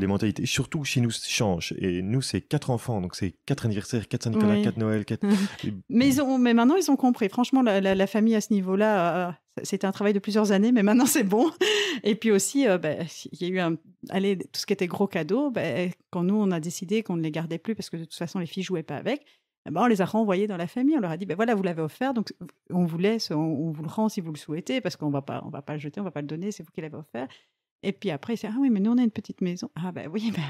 les, mentalités, surtout chez nous, change. Et nous, c'est quatre enfants, donc c'est quatre anniversaires, quatre Saint-Nicolas, quatre Noël, quatre... mais, ils ont, mais maintenant, ils ont compris. Franchement, la, famille à ce niveau-là... Euh, c'était un travail de plusieurs années, mais maintenant c'est bon. Et puis aussi, euh, ben, il y a eu un, tout ce qui était gros cadeau ben, quand nous, on a décidé qu'on ne les gardait plus parce que de toute façon, les filles jouaient pas avec. Eh ben, on les a renvoyés dans la famille. On leur a dit, ben voilà, vous l'avez offert, donc on vous laisse, vous le rend si vous le souhaitez, parce qu'on va pas, on va pas le jeter, on va pas le donner, c'est vous qui l'avez offert. Et puis après, c'est ah oui, mais nous on a une petite maison. Ah ben oui, ben.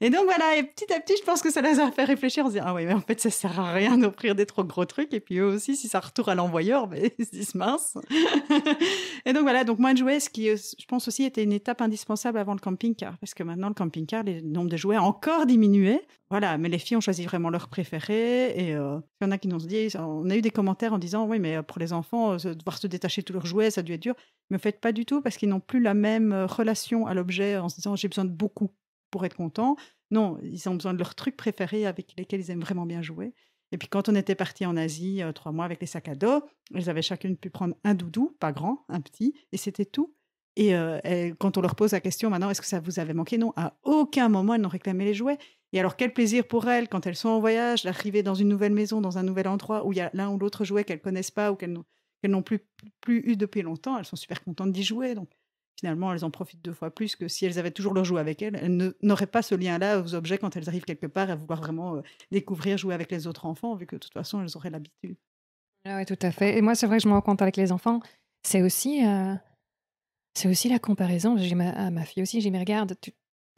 Et donc voilà, et petit à petit, je pense que ça les a fait réfléchir. On se dit ah oui, mais en fait, ça sert à rien d'offrir des trop gros trucs. Et puis eux aussi, si ça retourne à l'envoyeur, ben, ils se disent mince. et donc voilà, donc moins de jouets, ce qui, je pense aussi, était une étape indispensable avant le camping-car, parce que maintenant le camping-car, le nombre de jouets a encore diminué. Voilà, mais les filles ont choisi vraiment leur préféré. Et euh, il y en a qui nous ont dit, on a eu des commentaires en disant oui, mais euh, pour les enfants, euh, devoir se détacher de tous leurs jouets, ça a dû être dur. Mais faites pas du tout, parce qu'ils n'ont plus la même relation à l'objet en se disant j'ai besoin de beaucoup pour être content. Non, ils ont besoin de leurs trucs préférés avec lesquels ils aiment vraiment bien jouer. Et puis quand on était parti en Asie euh, trois mois avec les sacs à dos, elles avaient chacune pu prendre un doudou, pas grand, un petit, et c'était tout. Et, euh, quand on leur pose la question maintenant, est-ce que ça vous avait manqué Non, à aucun moment elles n'ont réclamé les jouets. Et alors quel plaisir pour elles quand elles sont en voyage d'arriver dans une nouvelle maison, dans un nouvel endroit où il y a l'un ou l'autre jouet qu'elles connaissent pas ou qu'elles n'ont, plus, plus eu depuis longtemps. Elles sont super contentes d'y jouer. Donc finalement, elles en profitent deux fois plus que si elles avaient toujours leur jouet avec elles. Elles n'auraient pas ce lien-là aux objets quand elles arrivent quelque part à vouloir vraiment euh, découvrir, jouer avec les autres enfants, vu que de toute façon, elles auraient l'habitude. Ah oui, tout à fait. Et moi, c'est vrai que je me rends compte avec les enfants, c'est aussi, euh, c'est aussi la comparaison. J'ai ma, à ah, ma fille aussi, j'ai mais regarde,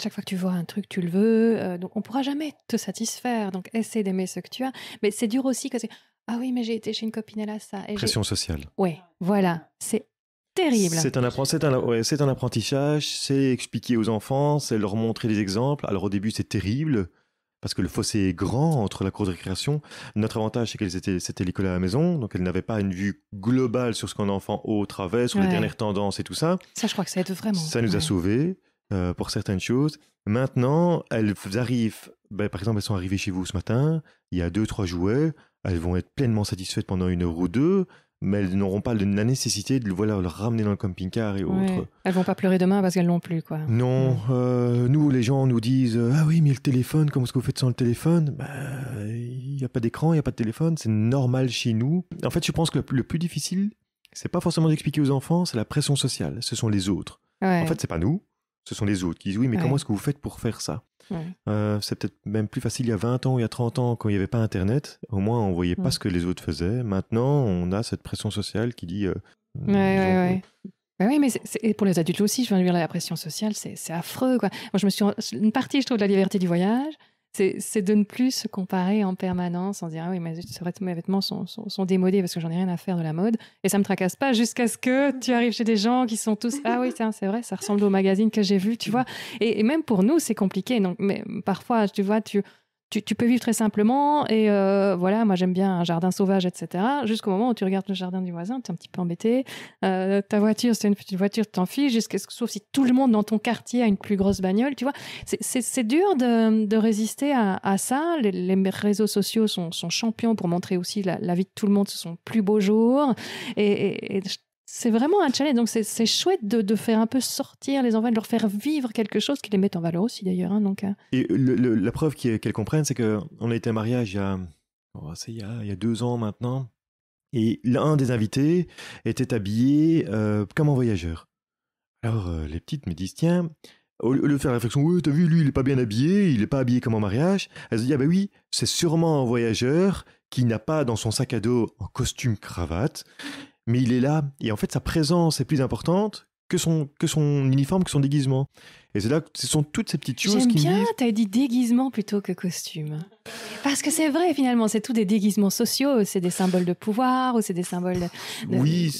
chaque fois que tu vois un truc, tu le veux. Euh, donc, on pourra jamais te satisfaire. Donc, essaie d'aimer ce que tu as. Mais c'est dur aussi que c'est. Ah oui, mais j'ai été chez une copine, elle a ça. Et Pression sociale. Oui, voilà. C'est c'est un, apprentissage, c'est expliquer aux enfants, c'est leur montrer des exemples. Alors au début, c'est terrible parce que le fossé est grand entre la cour de récréation. Notre avantage, c'est qu'elles étaient, c'était l'école à la maison, donc elles n'avaient pas une vue globale sur ce qu'un enfant au travers, sur les dernières tendances et tout ça. Ça, je crois que ça aide vraiment. Ça nous a sauvés euh, pour certaines choses. Maintenant, elles arrivent, ben, par exemple, elles sont arrivées chez vous ce matin, il y a deux, trois jouets, elles vont être pleinement satisfaites pendant une heure ou deux, mais elles n'auront pas la nécessité de le voilà, le ramener dans le camping-car et autres. Elles vont pas pleurer demain parce qu'elles l'ont plus, quoi. Non, euh, nous, les gens nous disent euh, Ah oui, mais le téléphone, comment est-ce que vous faites sans le téléphone bah, Il n'y a pas d'écran, il n'y a pas de téléphone, c'est normal chez nous. En fait, je pense que le, plus difficile, c'est pas forcément d'expliquer aux enfants, c'est la pression sociale, ce sont les autres. En fait, c'est pas nous, ce sont les autres qui disent Oui, mais comment est-ce que vous faites pour faire ça euh, c'est peut-être même plus facile il y a 20 ans ou il y a 30 ans quand il n'y avait pas Internet. Au moins, on voyait pas ce que les autres faisaient. Maintenant, on a cette pression sociale qui dit. oui euh, ouais, bah oui, mais pour les adultes aussi, je veux dire, la pression sociale, c'est affreux. Quoi. je me suis, une partie, je trouve, de la liberté du voyage, c'est de ne plus se comparer en permanence en disant ah oui mais c'est vrai mes vêtements sont, démodés parce que j'en ai rien à faire de la mode et ça me tracasse pas jusqu'à ce que tu arrives chez des gens qui sont tous ah oui c'est vrai ça ressemble au magazine que j'ai vu tu vois et, même pour nous c'est compliqué donc mais parfois tu vois tu tu, peux vivre très simplement et euh, voilà, moi j'aime bien un jardin sauvage, etc. Jusqu'au moment où tu regardes le jardin du voisin, tu es un petit peu embêté. Euh, ta voiture, c'est une petite voiture, t'en fiches, que, sauf si tout le monde dans ton quartier a une plus grosse bagnole, tu vois. C'est dur de, résister à, ça. Les, réseaux sociaux sont, champions pour montrer aussi la, vie de tout le monde, ce son plus beaux jours. C'est vraiment un challenge. Donc, c'est chouette de, faire un peu sortir les enfants, de leur faire vivre quelque chose qui les met en valeur aussi, d'ailleurs. Hein. donc, euh, Et la preuve qu'elles comprennent, c'est qu'on a été à mariage il y a, hein, il, y deux ans maintenant. Et l'un des invités était habillé euh, comme un voyageur. Alors, euh, les petites me disent tiens, au faire réflexion, oui, t'as vu, lui, il n'est pas bien habillé, il n'est pas habillé comme en mariage. Elles se disent ah ben oui, c'est sûrement un voyageur qui n'a pas dans son sac à dos un costume cravate mais il est là, et en fait sa présence est plus importante que son, que son uniforme, que son déguisement. Et c'est là, que ce sont toutes ces petites choses qui bien, t'as dit déguisement plutôt que costume. Parce que c'est vrai, finalement, c'est tout des déguisements sociaux, c'est des symboles de pouvoir, ou c'est des symboles... De... Oui,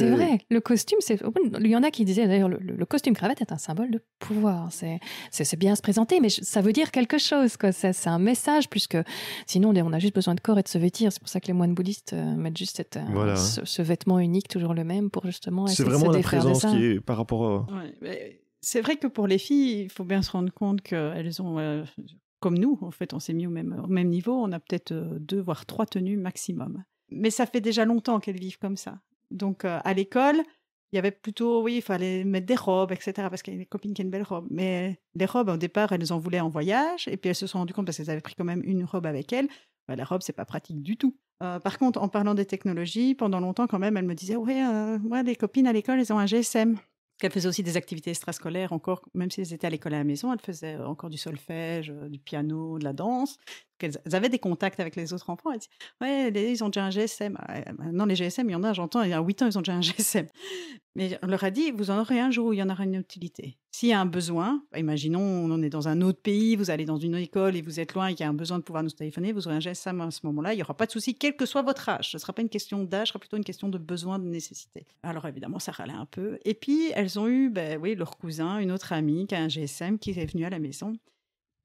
c'est vrai, le costume, c'est. Il y en a qui disaient d'ailleurs le, le, costume cravate est un symbole de pouvoir. C'est bien se présenter, mais ça veut dire quelque chose. C'est un message, puisque sinon on a juste besoin de corps et de se vêtir. C'est pour ça que les moines bouddhistes euh, mettent juste euh, ce, vêtement unique, toujours le même, pour justement. C'est vraiment se la présence qui est par rapport. À... c'est vrai que pour les filles, il faut bien se rendre compte qu'elles ont, euh, comme nous, en fait, on s'est mis au même, au même niveau. On a peut-être deux, voire trois tenues maximum. Mais ça fait déjà longtemps qu'elles vivent comme ça. Donc, à l'école, il y avait plutôt, oui, il fallait mettre des robes, etc. Parce qu'il y a des copines qui a une belle robe. Mais les robes, au départ, elles en voulaient en voyage. Et puis, elles se sont rendues compte, parce qu'elles avaient pris quand même une robe avec elles. Bah, la robe, c'est pas pratique du tout. par contre, en parlant des technologies, pendant longtemps, quand même, elle me disaient « Oui, les copines à l'école, elles ont un GSM. Qu'elle faisaient aussi des activités extrascolaires, encore, même si elles étaient à l'école et à la maison, Elles faisaient encore du solfège, du piano, de la danse qu'elles avaient des contacts avec les autres enfants. Elles disent Ouais, ils ont déjà un GSM. Ah, non les GSM, il y en a, j'entends, il y a 8 ans, ils ont déjà un GSM. Mais on leur a dit Vous en aurez un jour où il y en aura une utilité. S'il y a un besoin, bah, imaginons, on est dans un autre pays, vous allez dans une école et vous êtes loin et qu'il y a un besoin de pouvoir nous téléphoner, vous aurez un GSM à ce moment-là. Il n'y aura pas de souci, quel que soit votre âge. Ce ne sera pas une question d'âge, ce sera plutôt une question de besoin, de nécessité. Alors évidemment, ça râlait un peu. Et puis, elles ont eu, ben, oui, leur cousin, une autre amie qui a un GSM qui est venu à la maison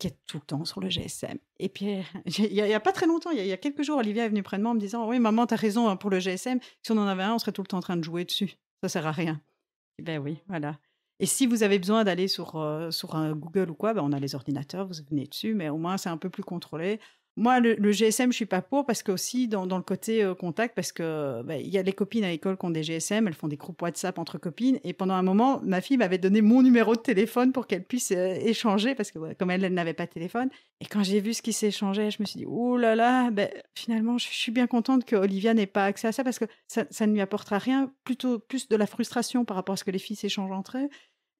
qui est tout le temps sur le GSM. Et puis, il n'y a, pas très longtemps, il y, a quelques jours, Olivia est venue près de moi en me disant Oui, maman, tu as raison, hein, pour le GSM, si on en avait un, on serait tout le temps en train de jouer dessus. Ça sert à rien. Et eh ben oui, voilà. Et si vous avez besoin d'aller sur, euh, sur un euh, Google ou quoi, ben on a les ordinateurs, vous venez dessus, mais au moins c'est un peu plus contrôlé. Moi, le, GSM, je suis pas pour parce que aussi dans, le côté euh, contact, parce que bah, il y a les copines à l'école qui ont des GSM, elles font des groupes WhatsApp entre copines. Et pendant un moment, ma fille m'avait donné mon numéro de téléphone pour qu'elle puisse euh, échanger parce que comme elle, elle n'avait pas de téléphone. Et quand j'ai vu ce qui s'échangeait, je me suis dit oh là là, ben, finalement, je, suis bien contente que Olivia n'ait pas accès à ça parce que ça, ça, ne lui apportera rien, plutôt plus de la frustration par rapport à ce que les filles s'échangent entre elles.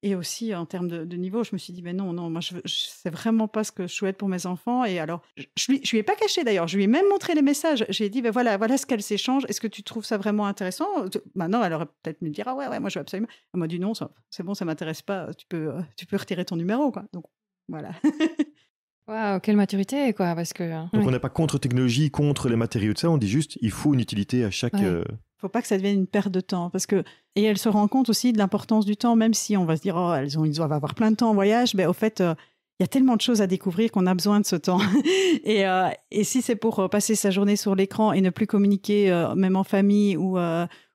Et aussi en termes de, niveau, je me suis dit, mais non, non, moi, je, ne sais vraiment pas ce que je souhaite pour mes enfants. Et alors, je, je, lui, je lui ai pas caché d'ailleurs, je lui ai même montré les messages. J'ai dit, ben voilà, voilà ce qu'elle s'échange. Est-ce que tu trouves ça vraiment intéressant Maintenant, bah elle aurait peut-être me dire, ah ouais, ouais, moi je veux absolument. Elle m'a dit, non, c'est bon, ça m'intéresse pas, tu peux, tu peux retirer ton numéro, quoi. Donc, voilà. Waouh, quelle maturité, quoi, parce que. Hein. Donc, on n'est pas contre technologie, contre les matériaux, de ça, on dit juste, il faut une utilité à chaque. Euh, faut pas que ça devienne une perte de temps parce que et elle se rend compte aussi de l'importance du temps même si on va se dire oh elles ont ils doivent avoir plein de temps en voyage mais au fait euh, il y a tellement de choses à découvrir qu'on a besoin de ce temps et, euh, et si c'est pour euh, passer sa journée sur l'écran et ne plus communiquer même en famille ou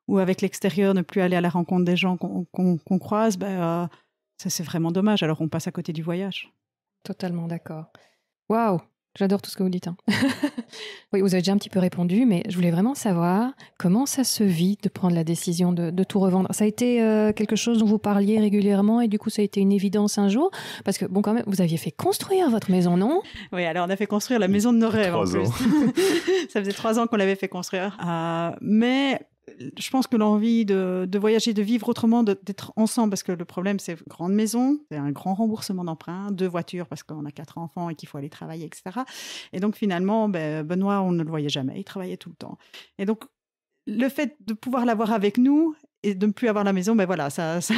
ou avec l'extérieur ne plus aller à la rencontre des gens qu'on croise ben ça c'est vraiment dommage alors on passe à côté du voyage totalement d'accord waouh J'adore tout ce que vous dites. Hein. oui, vous avez déjà un petit peu répondu, mais je voulais vraiment savoir comment ça se vit de prendre la décision de, tout revendre. Ça a été euh, quelque chose dont vous parliez régulièrement et du coup ça a été une évidence un jour parce que bon quand même vous aviez fait construire votre maison, non Oui, alors on a fait construire la maison de nos rêves. en plus. ça faisait trois ans qu'on l'avait fait construire, euh, mais je pense que l'envie de, voyager, de vivre autrement, d'être ensemble, parce que le problème, c'est grande maison, c'est un grand remboursement d'emprunt, deux voitures parce qu'on a quatre enfants et qu'il faut aller travailler, etc. Et donc finalement, ben, Benoît, on ne le voyait jamais, il travaillait tout le temps. Et donc, le fait de pouvoir l'avoir avec nous et de ne plus avoir la maison, ben voilà, ça, ça,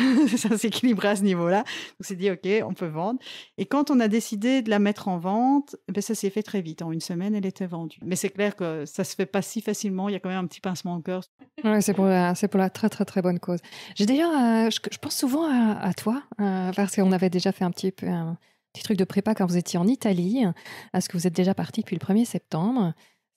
s'équilibre à ce niveau-là. On s'est dit, OK, on peut vendre. Et quand on a décidé de la mettre en vente, ben ça s'est fait très vite. En une semaine, elle était vendue. Mais c'est clair que ça se fait pas si facilement. Il y a quand même un petit pincement au cœur. c'est pour, la, pour la très, très, très bonne cause. J'ai d'ailleurs, euh, je, pense souvent à, toi, euh, parce qu'on avait déjà fait un petit peu petit truc de prépa quand vous étiez en Italie. à ce que vous êtes déjà parti depuis le 1er septembre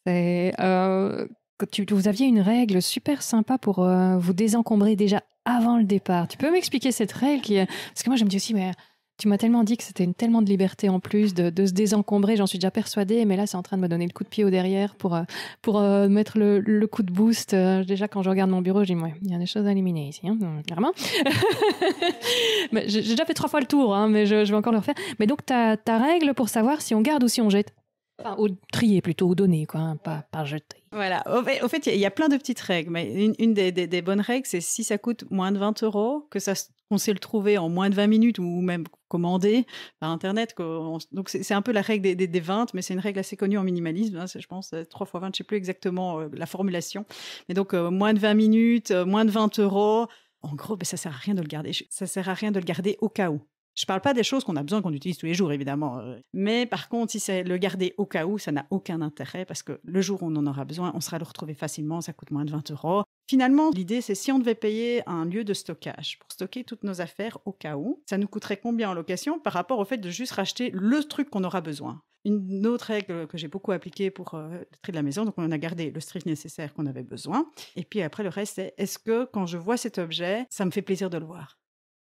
euh, tu, vous aviez une règle super sympa pour euh, vous désencombrer déjà avant le départ. Tu peux m'expliquer cette règle qui, Parce que moi, je me dis aussi, mais euh, tu m'as tellement dit que c'était une tellement de liberté en plus, de, se désencombrer, j'en suis déjà persuadée, mais là, c'est en train de me donner le coup de pied au derrière pour, euh, pour mettre le, coup de boost. Déjà, quand je regarde mon bureau, je dis, ouais, il y a des choses à éliminer ici, hein, clairement. J'ai déjà fait trois fois le tour, hein, mais je, je, vais encore le refaire. Mais donc, ta règle pour savoir si on garde ou si on jette Enfin, au trier plutôt, au donner, quoi, hein, pas, pas jeter. Voilà. Au fait, il y, a plein de petites règles, mais une, des, bonnes règles, c'est si ça coûte moins de 20 euros, que ça qu'on sait le trouver en moins de 20 minutes ou même commander par Internet. donc, c'est un peu la règle des, des, 20, mais c'est une règle assez connue en minimalisme. Hein, je pense 3 euh, fois 20, je ne sais plus exactement euh, la formulation. Mais donc, euh, moins de 20 minutes, moins de 20 euros. En gros, ça ben, ça sert à rien de le garder. Ça sert à rien de le garder au cas où. Je ne parle pas des choses qu'on a besoin, qu'on utilise tous les jours, évidemment. Euh, mais par contre, si c'est le garder au cas où, ça n'a aucun intérêt parce que le jour où on en aura besoin, on sera le retrouver facilement, ça coûte moins de 20 euros. Finalement, l'idée, c'est si on devait payer un lieu de stockage pour stocker toutes nos affaires au cas où, ça nous coûterait combien en location par rapport au fait de juste racheter le truc qu'on aura besoin une autre règle que j'ai beaucoup appliquée pour euh, le tri de la maison, donc on a gardé le strict nécessaire qu'on avait besoin. Et puis après, le reste, c'est est-ce que quand je vois cet objet, ça me fait plaisir de le voir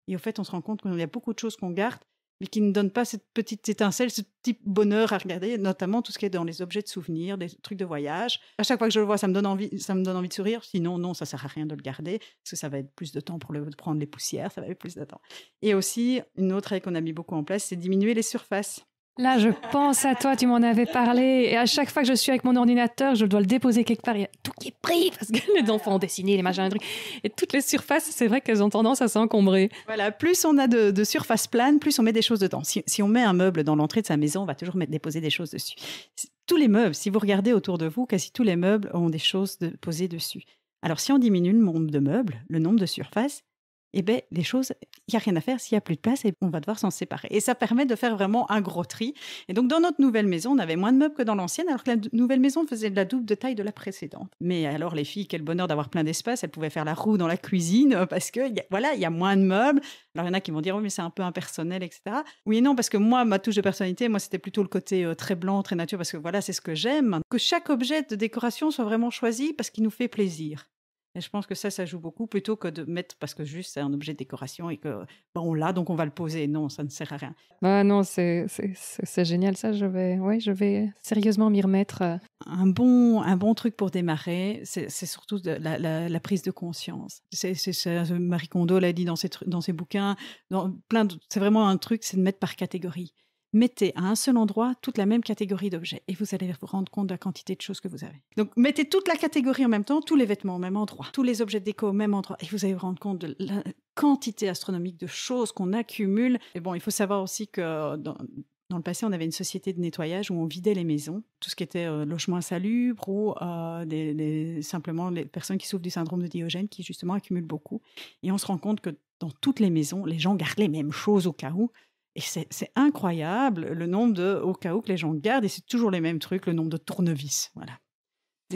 et au fait, on se rend compte qu'il y a beaucoup de choses qu'on garde, mais qui ne donnent pas cette petite étincelle, ce petit bonheur à regarder, notamment tout ce qui est dans les objets de souvenirs, des trucs de voyage. À chaque fois que je le vois, ça me donne envie, ça me donne envie de sourire. Sinon, non, ça ne sert à rien de le garder, parce que ça va être plus de temps pour le, prendre les poussières, ça va être plus de temps. Et aussi, une autre règle qu'on a mis beaucoup en place, c'est diminuer les surfaces. Là, je pense à toi, tu m'en avais parlé. Et à chaque fois que je suis avec mon ordinateur, je dois le déposer quelque part. Il y a tout qui est pris parce que les enfants ont dessiné, les machins, les trucs. Et toutes les surfaces, c'est vrai qu'elles ont tendance à s'encombrer. Voilà, plus on a de, surfaces planes, plus on met des choses dedans. Si, on met un meuble dans l'entrée de sa maison, on va toujours mettre, déposer des choses dessus. Tous les meubles, si vous regardez autour de vous, quasi tous les meubles ont des choses posées dessus. Alors, si on diminue le nombre de meubles, le nombre de surfaces, eh bien, les choses, il n'y a rien à faire. S'il n'y a plus de place, et eh, on va devoir s'en séparer. Et ça permet de faire vraiment un gros tri. Et donc, dans notre nouvelle maison, on avait moins de meubles que dans l'ancienne, alors que la nouvelle maison faisait la double de taille de la précédente. Mais alors, les filles, quel bonheur d'avoir plein d'espace. Elles pouvaient faire la roue dans la cuisine euh, parce que, voilà, il y a moins de meubles. Alors, il y en a qui vont dire, oui, mais c'est un peu impersonnel, etc. Oui et non, parce que moi, ma touche de personnalité, moi, c'était plutôt le côté euh, très blanc, très nature, parce que voilà, c'est ce que j'aime. Que chaque objet de décoration soit vraiment choisi parce qu'il nous fait plaisir. Et je pense que ça, ça joue beaucoup plutôt que de mettre parce que juste c'est un objet de décoration et que bah, on l'a donc on va le poser. Non, ça ne sert à rien. Bah non, c'est génial ça. Je vais, oui, je vais sérieusement m'y remettre. Euh. Un bon, un bon truc pour démarrer, c'est surtout la, prise de conscience. C'est Marie Kondo l'a dit dans ses, dans ses bouquins. c'est vraiment un truc, c'est de mettre par catégorie mettez à un seul endroit toute la même catégorie d'objets et vous allez vous rendre compte de la quantité de choses que vous avez. Donc mettez toute la catégorie en même temps, tous les vêtements au même endroit, tous les objets de déco au même endroit et vous allez vous rendre compte de la quantité astronomique de choses qu'on accumule. Et bon, il faut savoir aussi que dans, le passé, on avait une société de nettoyage où on vidait les maisons, tout ce qui était euh, logement insalubre ou euh, simplement les personnes qui souffrent du syndrome de Diogène qui justement accumulent beaucoup. Et on se rend compte que dans toutes les maisons, les gens gardent les mêmes choses au cas où. Et c'est incroyable le nombre de au cas où que les gens gardent, et c'est toujours les mêmes trucs, le nombre de tournevis. Voilà.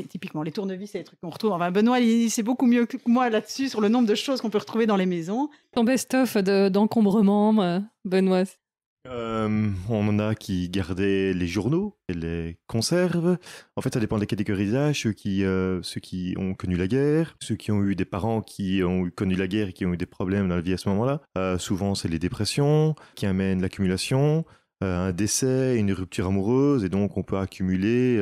typiquement, les tournevis, c'est les trucs qu'on retrouve. Benoît, il, c'est beaucoup mieux que moi là-dessus sur le nombre de choses qu'on peut retrouver dans les maisons. Ton best-of d'encombrement, euh, Benoît. Euh, on en a qui gardaient les journaux et les conserves. En fait, ça dépend des catégories d'âge. Ceux qui, euh, ont connu la guerre, ceux qui ont eu des parents qui ont connu la guerre et qui ont eu des problèmes dans la vie à ce moment-là. Euh, souvent, c'est les dépressions qui amènent l'accumulation, un décès, une rupture amoureuse. Et donc, on peut accumuler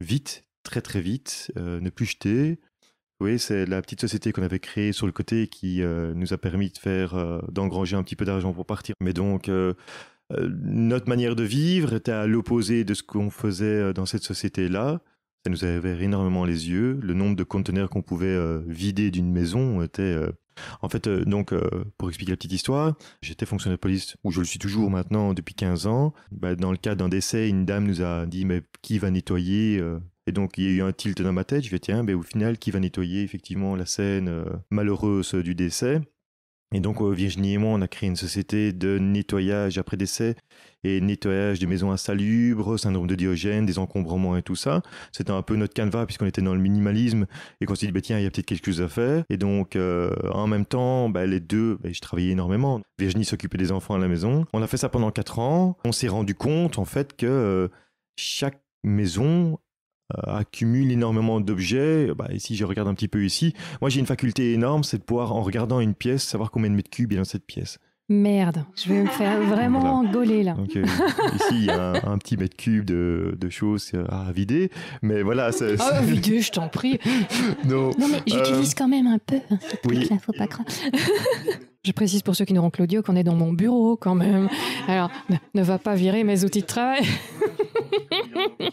vite, très très vite, ne plus jeter. Oui, c'est la petite société qu'on avait créée sur le côté qui euh, nous a permis de faire euh, d'engranger un petit peu d'argent pour partir. Mais donc euh, notre manière de vivre était à l'opposé de ce qu'on faisait dans cette société-là. Ça nous avait énormément les yeux. Le nombre de conteneurs qu'on pouvait vider d'une maison était en fait, donc, pour expliquer la petite histoire, j'étais fonctionnaire de police, où je le suis toujours maintenant depuis 15 ans. Bah, dans le cas d'un décès, une dame nous a dit, mais qui va nettoyer et donc il y a eu un tilt dans ma tête, je vais tiens, mais ben, au final, qui va nettoyer effectivement la scène euh, malheureuse du décès et donc euh, Virginie et moi, on a créé une société de nettoyage après décès et nettoyage des maisons insalubres, syndrome de Diogène, des encombrements et tout ça. C'était un peu notre canevas puisqu'on était dans le minimalisme et qu'on s'est dit, ben, tiens, il y a peut-être quelque chose à faire. Et donc, euh, en même temps, ben, les deux, je travaillais énormément. Virginie s'occupait des enfants à la maison. On a fait ça pendant quatre ans. On s'est rendu compte, en fait, que chaque maison euh, accumule énormément d'objets. Bah, ici, je regarde un petit peu ici. Moi, j'ai une faculté énorme, c'est de pouvoir, en regardant une pièce, savoir combien de mètres cubes il y a dans cette pièce. Merde, je vais me faire vraiment voilà. là. Euh, ici, il y a un, petit mètre cube de, choses à vider, mais voilà. c'est ah, vider, je t'en prie. non. mais j'utilise euh, quand même un peu. Hein, oui. faut pas croire. Je précise pour ceux qui n'auront que l'audio qu'on est dans mon bureau quand même. Alors, ne va pas virer mes outils de travail.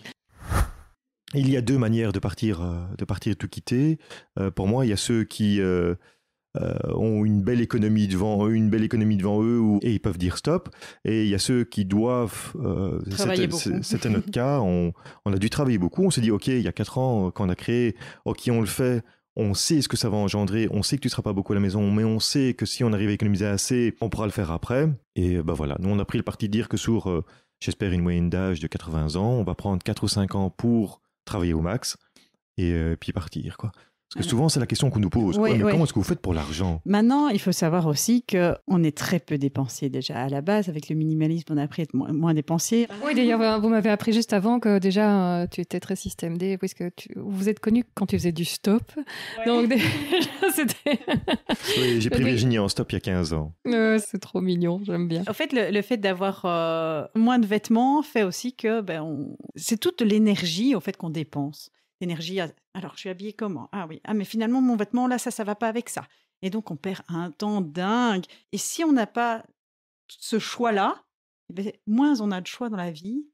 Il y a deux manières de partir, euh, de partir tout quitter. Euh, pour moi, il y a ceux qui euh, ont une belle économie devant eux, une belle économie devant eux, et ils peuvent dire stop. Et il y a ceux qui doivent. C'est C'était notre cas. On, a dû travailler beaucoup. On s'est dit, ok, il y a quatre ans, quand on a créé, ok, on le fait. On sait ce que ça va engendrer. On sait que tu ne seras pas beaucoup à la maison, mais on sait que si on arrive à économiser assez, on pourra le faire après. Et ben voilà. Nous, on a pris le parti de dire que sur, j'espère, une moyenne d'âge de 80 ans, on va prendre 4 ou 5 ans pour travailler au max et euh, puis partir quoi parce que souvent, c'est la question qu'on nous pose. Comment est-ce que vous faites pour l'argent Maintenant, il faut savoir aussi qu'on est très peu dépensé. déjà. À la base, avec le minimalisme, on a appris à être moins dépensé. Oui, d'ailleurs, euh, vous m'avez appris juste avant que déjà, euh, tu étais très système D, puisque vous êtes connu quand tu faisais du stop. Donc, déjà, c'était. oui, j'ai pris Virginie en stop il y a 15 ans. Euh, c'est trop mignon, j'aime bien. En fait, le, fait d'avoir moins de vêtements fait aussi que ben, c'est toute l'énergie en fait, qu'on dépense. Alors, je suis habillée comment Ah oui, ah mais finalement, mon vêtement là, ça, ça va pas avec ça. Et donc, on perd un temps dingue. Et si on n'a pas ce choix-là, eh ben, moins on a de choix dans la vie,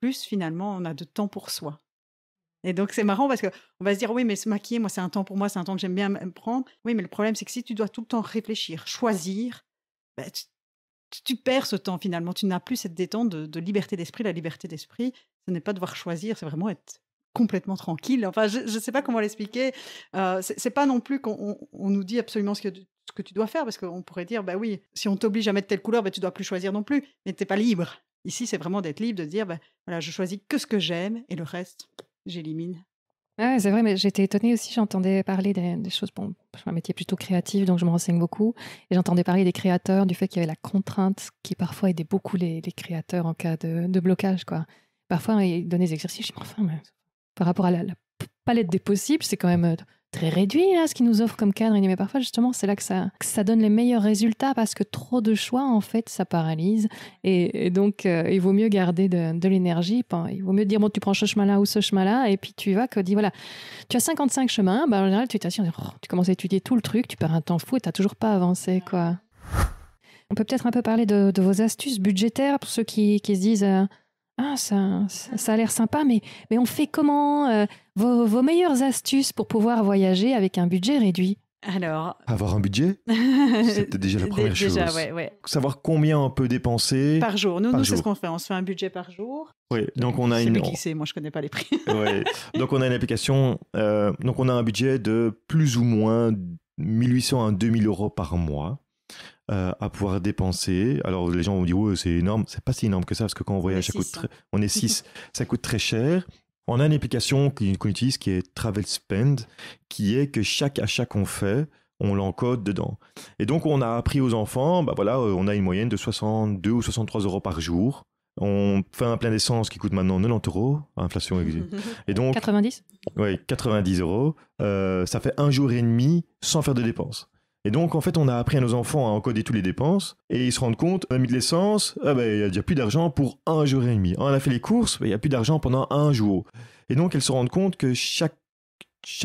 plus finalement on a de temps pour soi. Et donc c'est marrant parce qu'on va se dire oui mais se maquiller moi c'est un temps pour moi c'est un temps que j'aime bien me prendre. Oui mais le problème c'est que si tu dois tout le temps réfléchir, choisir, ben, tu, perds ce temps finalement. Tu n'as plus cette détente de liberté d'esprit. La liberté d'esprit, ce n'est pas devoir choisir, c'est vraiment être complètement tranquille. Enfin, je ne sais pas comment l'expliquer. Euh, c'est pas non plus qu'on nous dit absolument ce que, ce que tu dois faire, parce qu'on pourrait dire, bah oui, si on t'oblige à mettre telle couleur, bah, tu dois plus choisir non plus, mais t'es pas libre. Ici, c'est vraiment d'être libre, de dire, bah, voilà, je choisis que ce que j'aime et le reste, j'élimine. Ah c'est vrai, mais j'étais étonnée aussi, j'entendais parler des, choses, bon, je suis un métier plutôt créatif, donc je me renseigne beaucoup, et j'entendais parler des créateurs, du fait qu'il y avait la contrainte qui parfois aidait beaucoup les, créateurs en cas de, blocage, quoi parfois ils donnaient des exercices, je me dis, enfin, mais par rapport à la, palette des possibles, c'est quand même euh, très réduit ce qu'il nous offre comme cadre. Mais parfois, justement, c'est là que ça, ça donne les meilleurs résultats parce que trop de choix, en fait, ça paralyse. Et, donc, euh, il vaut mieux garder de, l'énergie. Il vaut mieux dire, bon, tu prends ce chemin-là ou ce chemin-là, et puis tu vas, que dis, voilà, tu as 55 chemins, bah, en général, tu t'assieds, oh, tu commences à étudier tout le truc, tu perds un temps fou et tu n'as toujours pas avancé, quoi. On peut peut-être un peu parler de, vos astuces budgétaires pour ceux qui, qui se disent, euh, ah, ça, ça, a l'air sympa, mais, mais on fait comment euh, vos, meilleures astuces pour pouvoir voyager avec un budget réduit alors, avoir un budget, c'était déjà la première chose. Savoir combien on peut dépenser par jour. Nous, c'est ce qu'on fait. On se fait un budget par jour. Oui, donc, on a une. moi je connais pas les prix. Donc on a une application. Euh, donc on a un budget de plus ou moins 1800 à 2000 euros par mois. Euh, à pouvoir dépenser. Alors les gens vont dire ouais, c'est énorme, c'est pas si énorme que ça parce que quand on voyage, on est 6 hein. ça coûte très cher. On a une application qu'on utilise qui est Travel Spend, qui est que chaque achat qu'on fait, on l'encode dedans. Et donc on a appris aux enfants, bah voilà, euh, on a une moyenne de 62 ou 63 euros par jour. On fait un plein d'essence qui coûte maintenant 90 euros, inflation Et donc 90. Oui, 90 euros. Euh, ça fait un jour et demi sans faire de dépenses. Et donc, en fait, on a appris à nos enfants à encoder toutes les dépenses et ils se rendent compte, on a mis de l'essence, ah ben, il n'y a plus d'argent pour un jour et demi. Hein, on a fait les courses, ben, il n'y a plus d'argent pendant un jour. Et donc, elles se rendent compte que chaque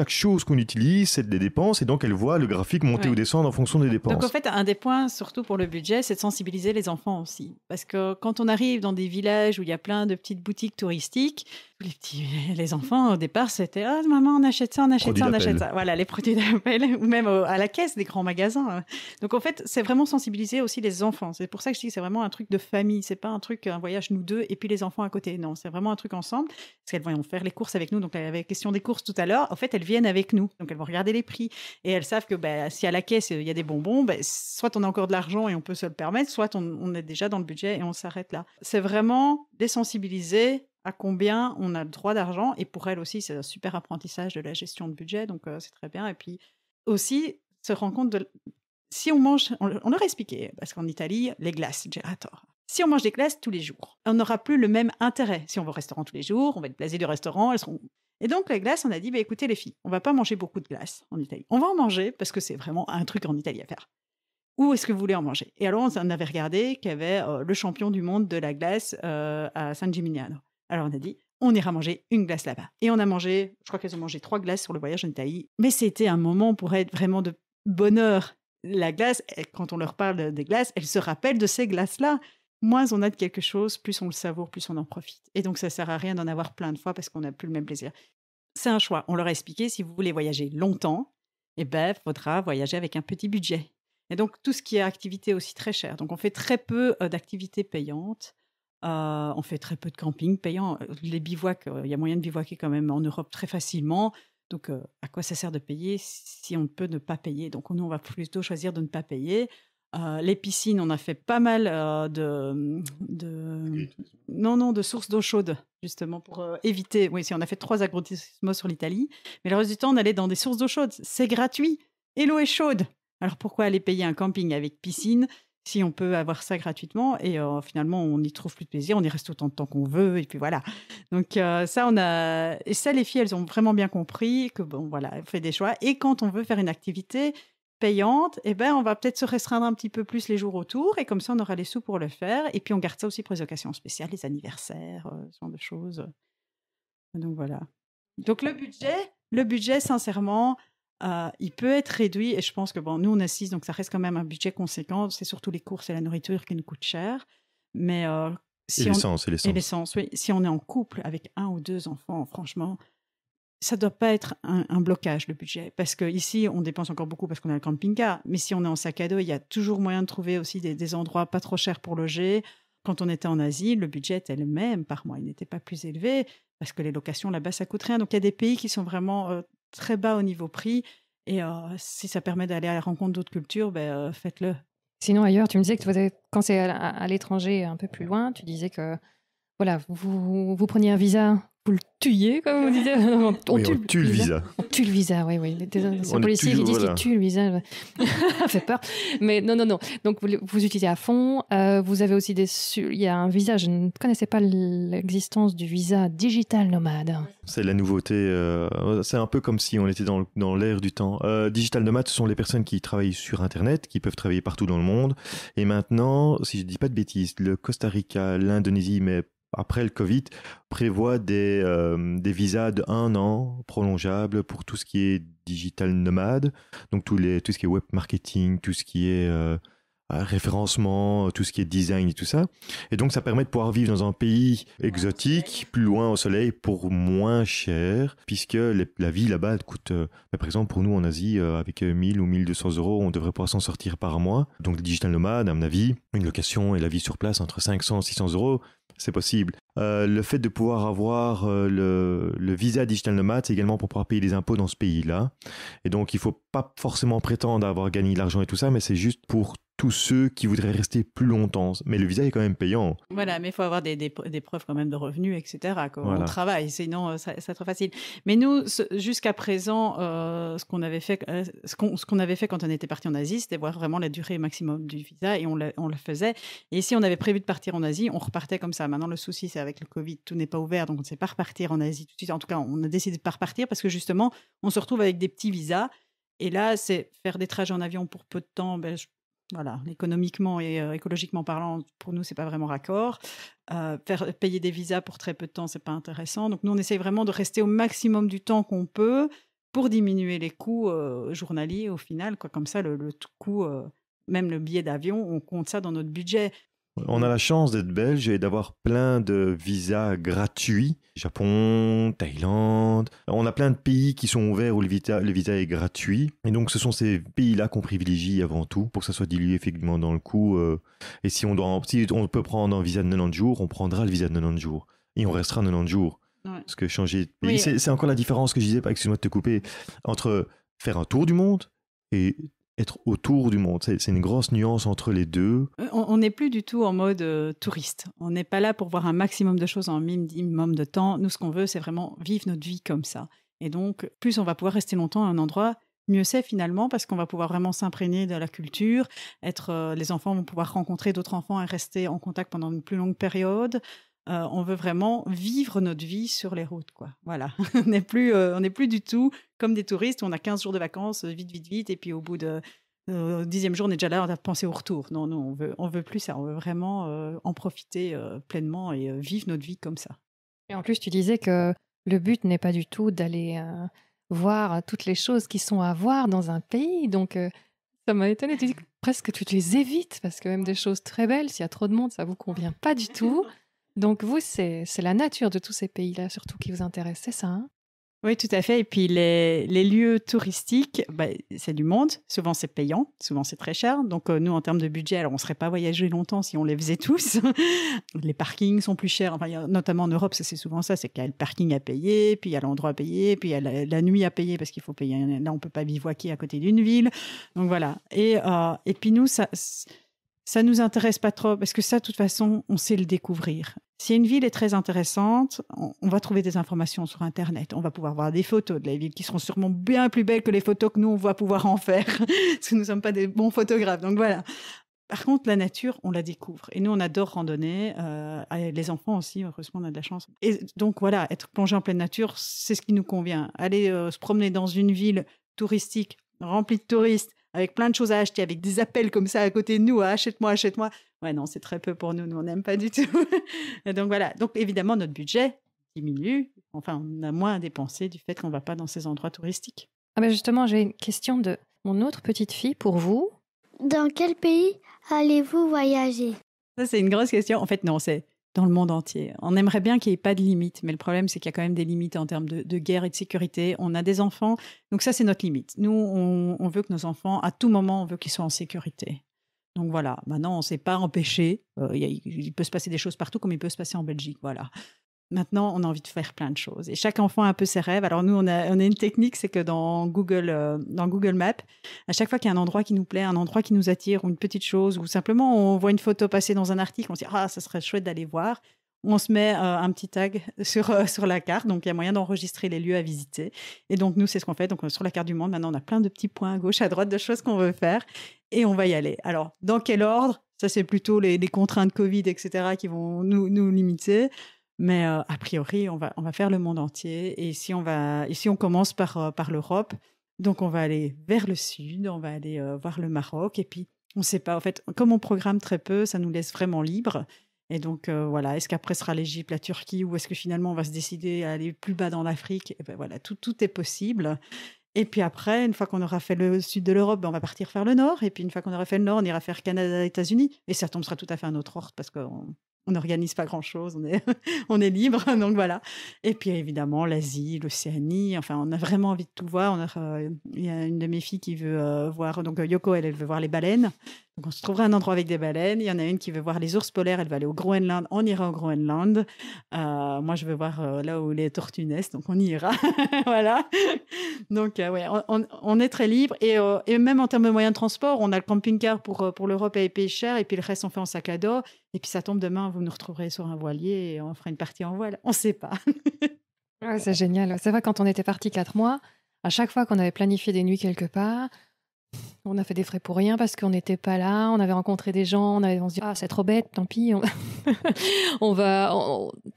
chose qu'on utilise, c'est des dépenses, et donc elle voient le graphique monter ou descendre en fonction des dépenses. Donc en fait, un des points, surtout pour le budget, c'est de sensibiliser les enfants aussi. Parce que quand on arrive dans des villages où il y a plein de petites boutiques touristiques, les enfants au départ, c'était ah maman, on achète ça, on achète ça, on achète ça. Voilà, les produits d'appel ou même à la caisse des grands magasins. Donc en fait, c'est vraiment sensibiliser aussi les enfants. C'est pour ça que je dis que c'est vraiment un truc de famille. C'est pas un truc un voyage nous deux et puis les enfants à côté. Non, c'est vraiment un truc ensemble. Parce qu'elles vont faire les courses avec nous. Donc la question des courses tout à l'heure, en fait, elles viennent avec nous. Donc elles vont regarder les prix et elles savent que bah, si à la caisse il y a des bonbons, bah, soit on a encore de l'argent et on peut se le permettre, soit on, est déjà dans le budget et on s'arrête là. C'est vraiment désensibiliser à combien on a le droit d'argent. Et pour elle aussi, c'est un super apprentissage de la gestion de budget, donc euh, c'est très bien. Et puis aussi, se rendre compte de... Si on mange, on, leur a expliqué, parce qu'en Italie, les glaces, tort Si on mange des glaces tous les jours, on n'aura plus le même intérêt. Si on va au restaurant tous les jours, on va être blasé du restaurant, elles seront... Et donc, les glaces, on a dit, bah, écoutez les filles, on va pas manger beaucoup de glaces en Italie. On va en manger parce que c'est vraiment un truc en Italie à faire où est-ce que vous voulez en manger Et alors, on avait regardé qu'il y avait euh, le champion du monde de la glace euh, à San Gimignano. Alors on a dit, on ira manger une glace là-bas. Et on a mangé, je crois qu'elles ont mangé trois glaces sur le voyage en Italie. Mais c'était un moment pour être vraiment de bonheur. La glace, eh, quand on leur parle des glaces, elles se rappellent de ces glaces-là. Moins on a de quelque chose, plus on le savoure, plus on en profite. Et donc ça sert à rien d'en avoir plein de fois parce qu'on n'a plus le même plaisir. C'est un choix. On leur a expliqué, si vous voulez voyager longtemps, eh ben, faudra voyager avec un petit budget. Et donc tout ce qui est activité aussi très cher. Donc on fait très peu euh, d'activités payantes euh, on fait très peu de camping payant. Euh, les bivouacs, euh, il y a moyen de bivouaquer quand même en Europe très facilement. Donc, à quoi ça sert de payer si on ne peut ne pas payer Donc, nous, on va plutôt choisir de ne pas payer. les piscines, on a fait pas mal de, mmh. non, non, de sources d'eau chaude, justement, pour éviter. Oui, si on a fait trois agrandissements sur l'Italie. Mais le reste du temps, on allait dans des sources d'eau chaude. C'est gratuit et l'eau est chaude. Alors, pourquoi aller payer un camping avec piscine si on peut avoir ça gratuitement et euh, finalement on y trouve plus de plaisir, on y reste autant de temps qu'on veut et puis voilà. Donc euh, ça on a et ça les filles elles ont vraiment bien compris que bon voilà, on fait des choix et quand on veut faire une activité payante, eh ben on va peut-être se restreindre un petit peu plus les jours autour et comme ça on aura les sous pour le faire et puis on garde ça aussi pour les occasions spéciales, les anniversaires, euh, ce genre de choses. Donc voilà. Donc le budget, le budget sincèrement, euh, il peut être réduit et je pense que bon, nous on assiste donc ça reste quand même un budget conséquent. C'est surtout les courses et la nourriture qui nous coûtent cher, mais si on... est en couple avec un ou deux enfants, franchement, ça doit pas être un, blocage le budget parce qu'ici, on dépense encore beaucoup parce qu'on a le camping-car, mais si on est en sac à dos, il y a toujours moyen de trouver aussi des, endroits pas trop chers pour loger. Quand on était en Asie, le budget elle même par mois. Il n'était pas plus élevé parce que les locations là-bas, ça coûte rien. Donc il y a des pays qui sont vraiment euh, très bas au niveau prix. Et si ça permet d'aller à la rencontre d'autres cultures, ben, faites-le. Sinon, ailleurs, tu me disais que quand c'est à, à l'étranger, un peu plus loin, tu disais que voilà, vous, vous preniez un visa vous le tuiez, comme vous disiez. On, tue, le, visa. On tue le visa, oui, oui. Les, policiers qui disent qu'ils tuent le visa, ça fait peur. Mais non, non, non. Donc, vous, utilisez à fond. Euh, vous avez aussi des... Il y a un visa, je ne connaissais pas l'existence du visa digital nomade. C'est la nouveauté. Euh, c'est un peu comme si on était dans, l'ère du temps. Euh, digital nomade, ce sont les personnes qui travaillent sur Internet, qui peuvent travailler partout dans le monde. Et maintenant, si je ne dis pas de bêtises, le Costa Rica, l'Indonésie, mais après le Covid, prévoit euh, des, visas de un an prolongeables pour tout ce qui est digital nomade, donc tout, les, tout ce qui est web marketing, tout ce qui est euh, euh, référencement, tout ce qui est design et tout ça. Et donc ça permet de pouvoir vivre dans un pays exotique, plus loin au soleil, pour moins cher, puisque la vie là-bas coûte, bah, par exemple pour nous en Asie, avec 1000 ou 1200 euros, on devrait pouvoir s'en sortir par mois. Donc le digital nomade, à mon avis, une location et la vie sur place entre 500 et 600 euros, c'est possible. Euh, le fait de pouvoir avoir euh, le, visa digital nomade, c'est également pour pouvoir payer les impôts dans ce pays-là. Et donc, il ne faut pas forcément prétendre avoir gagné l'argent et tout ça, mais c'est juste pour tous ceux qui voudraient rester plus longtemps. Mais le visa est quand même payant. Voilà, mais il faut avoir des, preuves quand même de revenus, etc. Quand voilà. on travaille, sinon c'est euh, trop facile. Mais nous, jusqu'à présent, ce qu'on avait fait, ce qu'on avait fait quand on était parti en Asie, c'était voir vraiment la durée maximum du visa et on, l'a fait faisait. Et si on avait prévu de partir en Asie, on repartait comme ça. Maintenant, le souci, c'est avec le Covid, tout n'est pas ouvert, donc on ne sait pas repartir en Asie tout de suite. En tout cas, on a décidé de pas repartir parce que justement, on se retrouve avec des petits visas. Et là, c'est faire des trajets en avion pour peu de temps. Ben, voilà, économiquement et euh, écologiquement parlant, pour nous, c'est pas vraiment raccord. Euh, faire, payer des visas pour très peu de temps, c'est pas intéressant. Donc nous, on essaye vraiment de rester au maximum du temps qu'on peut pour diminuer les coûts euh, journaliers au final. Quoi. Comme ça, le, coût même le billet d'avion, on compte ça dans notre budget. On a la chance d'être belge et d'avoir plein de visas gratuits. Japon, Thaïlande. On a plein de pays qui sont ouverts où le visa, est gratuit. Et donc, ce sont ces pays-là qu'on privilégie avant tout pour que ça soit dilué effectivement dans le coût. Euh. Et si on, doit, on peut prendre un visa de 90 jours, on prendra le visa de 90 jours. Et on restera 90 jours. Parce que changer de c'est encore la différence que je disais, excuse-moi de te couper, entre faire un tour du monde et être autour du monde. C'est une grosse nuance entre les deux. Euh, on n'est plus du tout en mode euh, touriste. On n'est pas là pour voir un maximum de choses en minimum de temps. Nous, ce qu'on veut, c'est vraiment vivre notre vie comme ça. Et donc, plus on va pouvoir rester longtemps à un endroit, mieux c'est finalement parce qu'on va pouvoir vraiment s'imprégner de la culture, être euh, les enfants vont pouvoir rencontrer d'autres enfants et rester en contact pendant une plus longue période. Euh, on veut vraiment vivre notre vie sur les routes, quoi. Voilà. Euh, on n'est plus, du tout comme des touristes. On a 15 jours de vacances, euh, vite, vite, vite, et puis au bout de dixième jour, on est déjà là, on a pensé au retour. Non, non, on veut, on veut plus ça. On veut vraiment en profiter pleinement et vivre notre vie comme ça. Et en plus, tu disais que le but n'est pas du tout d'aller voir toutes les choses qui sont à voir dans un pays. Donc, ça m'a étonné. Tu dis que presque tu les évites parce que même des choses très belles, s'il y a trop de monde, ça vous convient pas du tout. Donc vous, c'est la nature de tous ces pays-là surtout qui vous intéresse, c'est ça hein? oui, tout à fait. Et puis les, lieux touristiques, bah, c'est du monde. Souvent, c'est payant. Souvent, c'est très cher. Donc, euh, nous, en termes de budget, alors on ne serait pas voyagé longtemps si on les faisait tous. les parkings sont plus chers. notamment en Europe, c'est souvent ça. C'est qu'il y a le parking à payer, puis il y a l'endroit à payer, puis il y a la, nuit à payer parce qu'il faut payer. Là, on ne peut pas bivouaquer à côté d'une ville. Donc voilà. Et, euh, et puis nous, ça ça nous intéresse pas trop parce que ça, de toute façon, on sait le découvrir. Si une ville est très intéressante, on, va trouver des informations sur Internet. On va pouvoir voir des photos de la ville qui seront sûrement bien plus belles que les photos que nous, on va pouvoir en faire. parce que nous ne sommes pas des bons photographes. Donc voilà. Par contre, la nature, on la découvre. Et nous, on adore randonner. Euh, les enfants aussi, heureusement, on a de la chance. Et donc voilà, être plongé en pleine nature, c'est ce qui nous convient. Aller euh, se promener dans une ville touristique remplie de touristes avec plein de choses à acheter, avec des appels comme ça à côté de nous, achète-moi, achète-moi. Ouais, non, c'est très peu pour nous, nous, on n'aime pas du tout. Donc voilà, donc évidemment, notre budget diminue, enfin, on a moins à dépenser du fait qu'on ne va pas dans ces endroits touristiques. Ah ben justement, j'ai une question de mon autre petite fille pour vous. Dans quel pays allez-vous voyager Ça, c'est une grosse question. En fait, non, c'est dans le monde entier. On aimerait bien qu'il n'y ait pas de limites, mais le problème, c'est qu'il y a quand même des limites en termes de, guerre et de sécurité. On a des enfants, donc ça, c'est notre limite. Nous, on, veut que nos enfants, à tout moment, on veut qu'ils soient en sécurité. Donc voilà, maintenant, on ne s'est pas empêché. Euh, il peut se passer des choses partout, comme il peut se passer en Belgique. Voilà. Maintenant, on a envie de faire plein de choses. Et chaque enfant a un peu ses rêves. Alors nous, on a, on a une technique, c'est que dans Google, euh, dans Google Maps, à chaque fois qu'il y a un endroit qui nous plaît, un endroit qui nous attire, ou une petite chose, ou simplement on voit une photo passer dans un article, on se dit ah, ça serait chouette d'aller voir. On se met euh, un petit tag sur, euh, sur la carte, donc il y a moyen d'enregistrer les lieux à visiter. Et donc nous, c'est ce qu'on fait. Donc sur la carte du monde, maintenant, on a plein de petits points à gauche, à droite, de choses qu'on veut faire, et on va y aller. Alors dans quel ordre Ça, c'est plutôt les, les, contraintes Covid, etc., qui vont nous, nous limiter. Mais euh, a priori, on va, on va faire le monde entier. Et si on, va, ici, on commence par, euh, par l'Europe. Donc, on va aller vers le sud, on va aller euh, voir le Maroc. Et puis, on ne sait pas. En fait, comme on programme très peu, ça nous laisse vraiment libre. Et donc, voilà, est-ce qu'après sera l'Égypte, la Turquie, ou est-ce que finalement on va se décider à aller plus bas dans l'Afrique Et eh ben, voilà, tout, est possible. Et puis après, une fois qu'on aura fait le sud de l'Europe, ben, on va partir faire le nord. Et puis une fois qu'on aura fait le nord, on ira faire Canada, États-Unis. Et ça tombera tout à fait un autre ordre parce qu'on on n'organise pas grand-chose, on est, on est libre, donc voilà. Et puis évidemment, l'Asie, l'Océanie, enfin, on a vraiment envie de tout voir. Euh, il y a une de mes filles qui veut euh, voir, donc euh, Yoko, elle veut voir les baleines on se trouvera un endroit avec des baleines. Il y en a une qui veut voir les ours polaires, elle va aller au Groenland, on ira au Groenland. Euh, moi, je veux voir euh, là où les tortues naissent, donc on ira. voilà. Donc, euh, ouais, on, est très libre. Et, même en termes de moyens de transport, on a le camping-car pour, pour l'Europe et les pays chers, et puis le reste, on fait en sac à dos. Et puis ça tombe demain, vous nous retrouverez sur un voilier et on fera une partie en voile. On ne sait pas. Ah, c'est génial. Ça va quand on était parti quatre mois, à chaque fois qu'on avait planifié des nuits quelque part, on a fait des frais pour rien parce qu'on n'était pas là, on avait rencontré des gens, on, avait, se dit ah c'est trop bête, tant pis, on, va,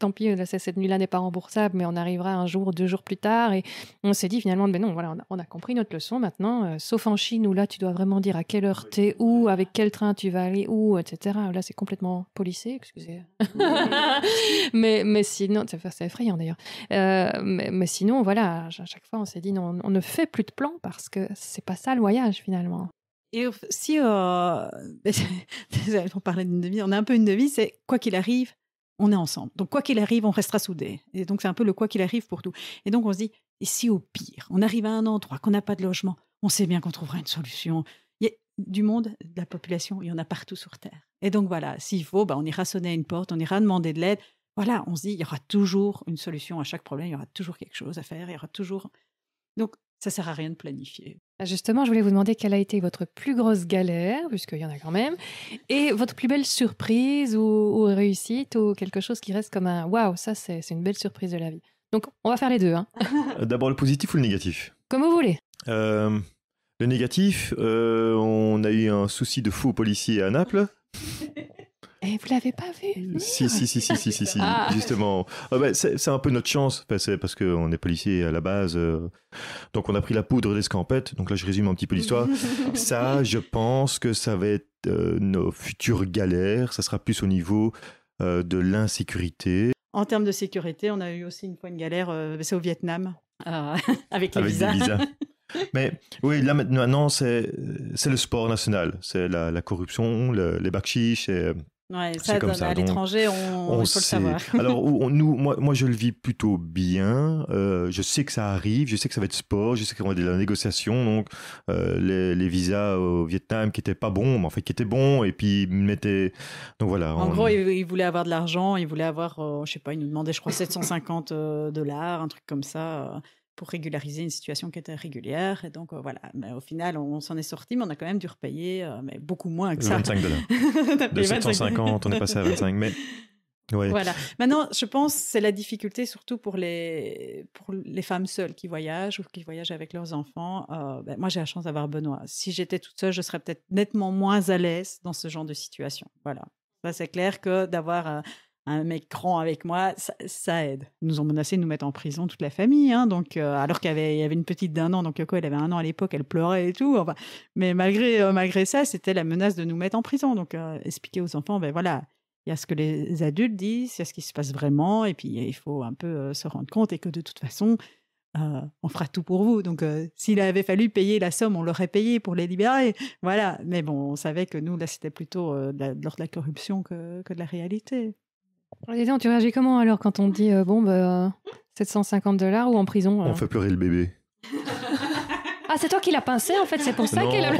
tant pis, cette nuit-là n'est pas remboursable, mais on arrivera un jour, deux jours plus tard, et on s'est dit finalement ben non, voilà, on a, compris notre leçon maintenant, euh, sauf en Chine où là tu dois vraiment dire à quelle heure t'es, où, avec quel train tu vas aller, où, etc. Là c'est complètement policé, excusez. mais mais sinon, c'est effrayant d'ailleurs. Euh, mais, mais, sinon voilà, à chaque fois on s'est dit non, on ne fait plus de plan parce que c'est pas ça le voyage finalement. Et si, euh, on parlait d'une devise, on a un peu une devise, c'est quoi qu'il arrive, on est ensemble. Donc quoi qu'il arrive, on restera soudés. Et donc c'est un peu le quoi qu'il arrive pour tout. Et donc on se dit, et si au pire, on arrive à un endroit qu'on n'a pas de logement, on sait bien qu'on trouvera une solution. Il y a du monde, de la population, il y en a partout sur Terre. Et donc voilà, s'il faut, bah, on ira sonner à une porte, on ira demander de l'aide. Voilà, on se dit, il y aura toujours une solution à chaque problème, il y aura toujours quelque chose à faire, il y aura toujours... Donc ça sert à rien de planifier. Ah, justement, je voulais vous demander quelle a été votre plus grosse galère, puisqu'il y en a quand même, et votre plus belle surprise ou, réussite ou quelque chose qui reste comme un waouh, ça c'est une belle surprise de la vie. Donc on va faire les deux. Hein. Euh, d'abord le positif ou le négatif Comme vous voulez. Euh, le négatif, euh, on a eu un souci de fou policier à Naples. Et vous l'avez pas vu si, si, si, si, si, si, si, ah. justement. Ah bah, c'est un peu notre chance, parce, que qu'on est policier à la base. Euh, donc on a pris la poudre des d'escampette. Donc là, je résume un petit peu l'histoire. ça, je pense que ça va être euh, nos futures galères. Ça sera plus au niveau euh, de l'insécurité. En termes de sécurité, on a eu aussi une fois une galère, c'est au Vietnam, avec les visas. Mais oui, là maintenant, c'est le sport national. C'est la, corruption, le, les bakchiches, et Ouais, ça, comme à l'étranger, on, on Le savoir. Alors, nous, moi, moi, je le vis plutôt bien. Euh, je sais que ça arrive, je sais que ça va être sport, je sais qu'on va de la négociation. Donc, euh, les, les, visas au Vietnam qui étaient pas bons, mais en fait qui étaient bons, et puis ils mettaient. Donc voilà. En gros, ils voulaient avoir de l'argent, ils voulaient avoir, je euh, je sais pas, ils nous demandaient, je crois, 750 dollars, un truc comme ça pour régulariser une situation qui était régulière. Et donc, euh, voilà. Mais au final, on, s'en est sorti, mais on a quand même dû repayer, euh, mais beaucoup moins que ça. 25 dollars. de 750, on est passé à 25. Mais Voilà. Maintenant, je pense c'est la difficulté surtout pour les pour les femmes seules qui voyagent ou qui voyagent avec leurs enfants. Euh, ben, moi, j'ai la chance d'avoir Benoît. Si j'étais toute seule, je serais peut-être nettement moins à l'aise dans ce genre de situation. Voilà. ça c'est clair que d'avoir un mec grand avec moi, ça, aide. nous ont menacé de nous mettre en prison toute la famille, hein, donc euh, alors qu'il y avait, une petite d'un an, donc Yoko elle avait un an à l'époque, elle pleurait et tout. Enfin, mais malgré euh, malgré ça, c'était la menace de nous mettre en prison. Donc euh, expliquer aux enfants, ben voilà, il y a ce que les adultes disent, il y a ce qui se passe vraiment, et puis il faut un peu se rendre compte et que de toute façon, on fera tout pour vous. Donc, s'il avait fallu payer la somme, on l'aurait payé pour les libérer. Voilà. Mais bon, on savait que nous, là, c'était plutôt de de la corruption que, de la réalité. Tu réagis comment alors quand on dit euh, bon, 750 bah, dollars ou en prison On euh fait pleurer le bébé. ah, c'est toi qui l'as pincé en fait, c'est pour ça qu'elle a.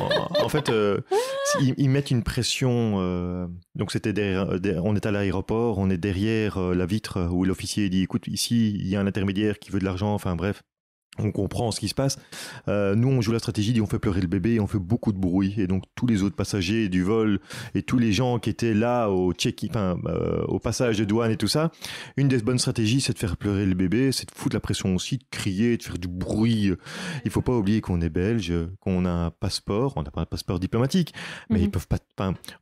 en fait, euh, ils, mettent une pression. donc, c'était on est à l'aéroport, on est derrière la vitre où l'officier dit écoute, ici, il y a un intermédiaire qui veut de l'argent, enfin bref, on comprend ce qui se passe. Euh, nous, on joue la stratégie d'y on fait pleurer le bébé et on fait beaucoup de bruit. Et donc, tous les autres passagers du vol et tous les gens qui étaient là au check euh, au passage de douane et tout ça, une des bonnes stratégies, c'est de faire pleurer le bébé, c'est de foutre la pression aussi, de crier, de faire du bruit. Il faut pas oublier qu'on est belge, qu'on a un passeport, on n'a pas un passeport diplomatique, mais mhm. ils peuvent pas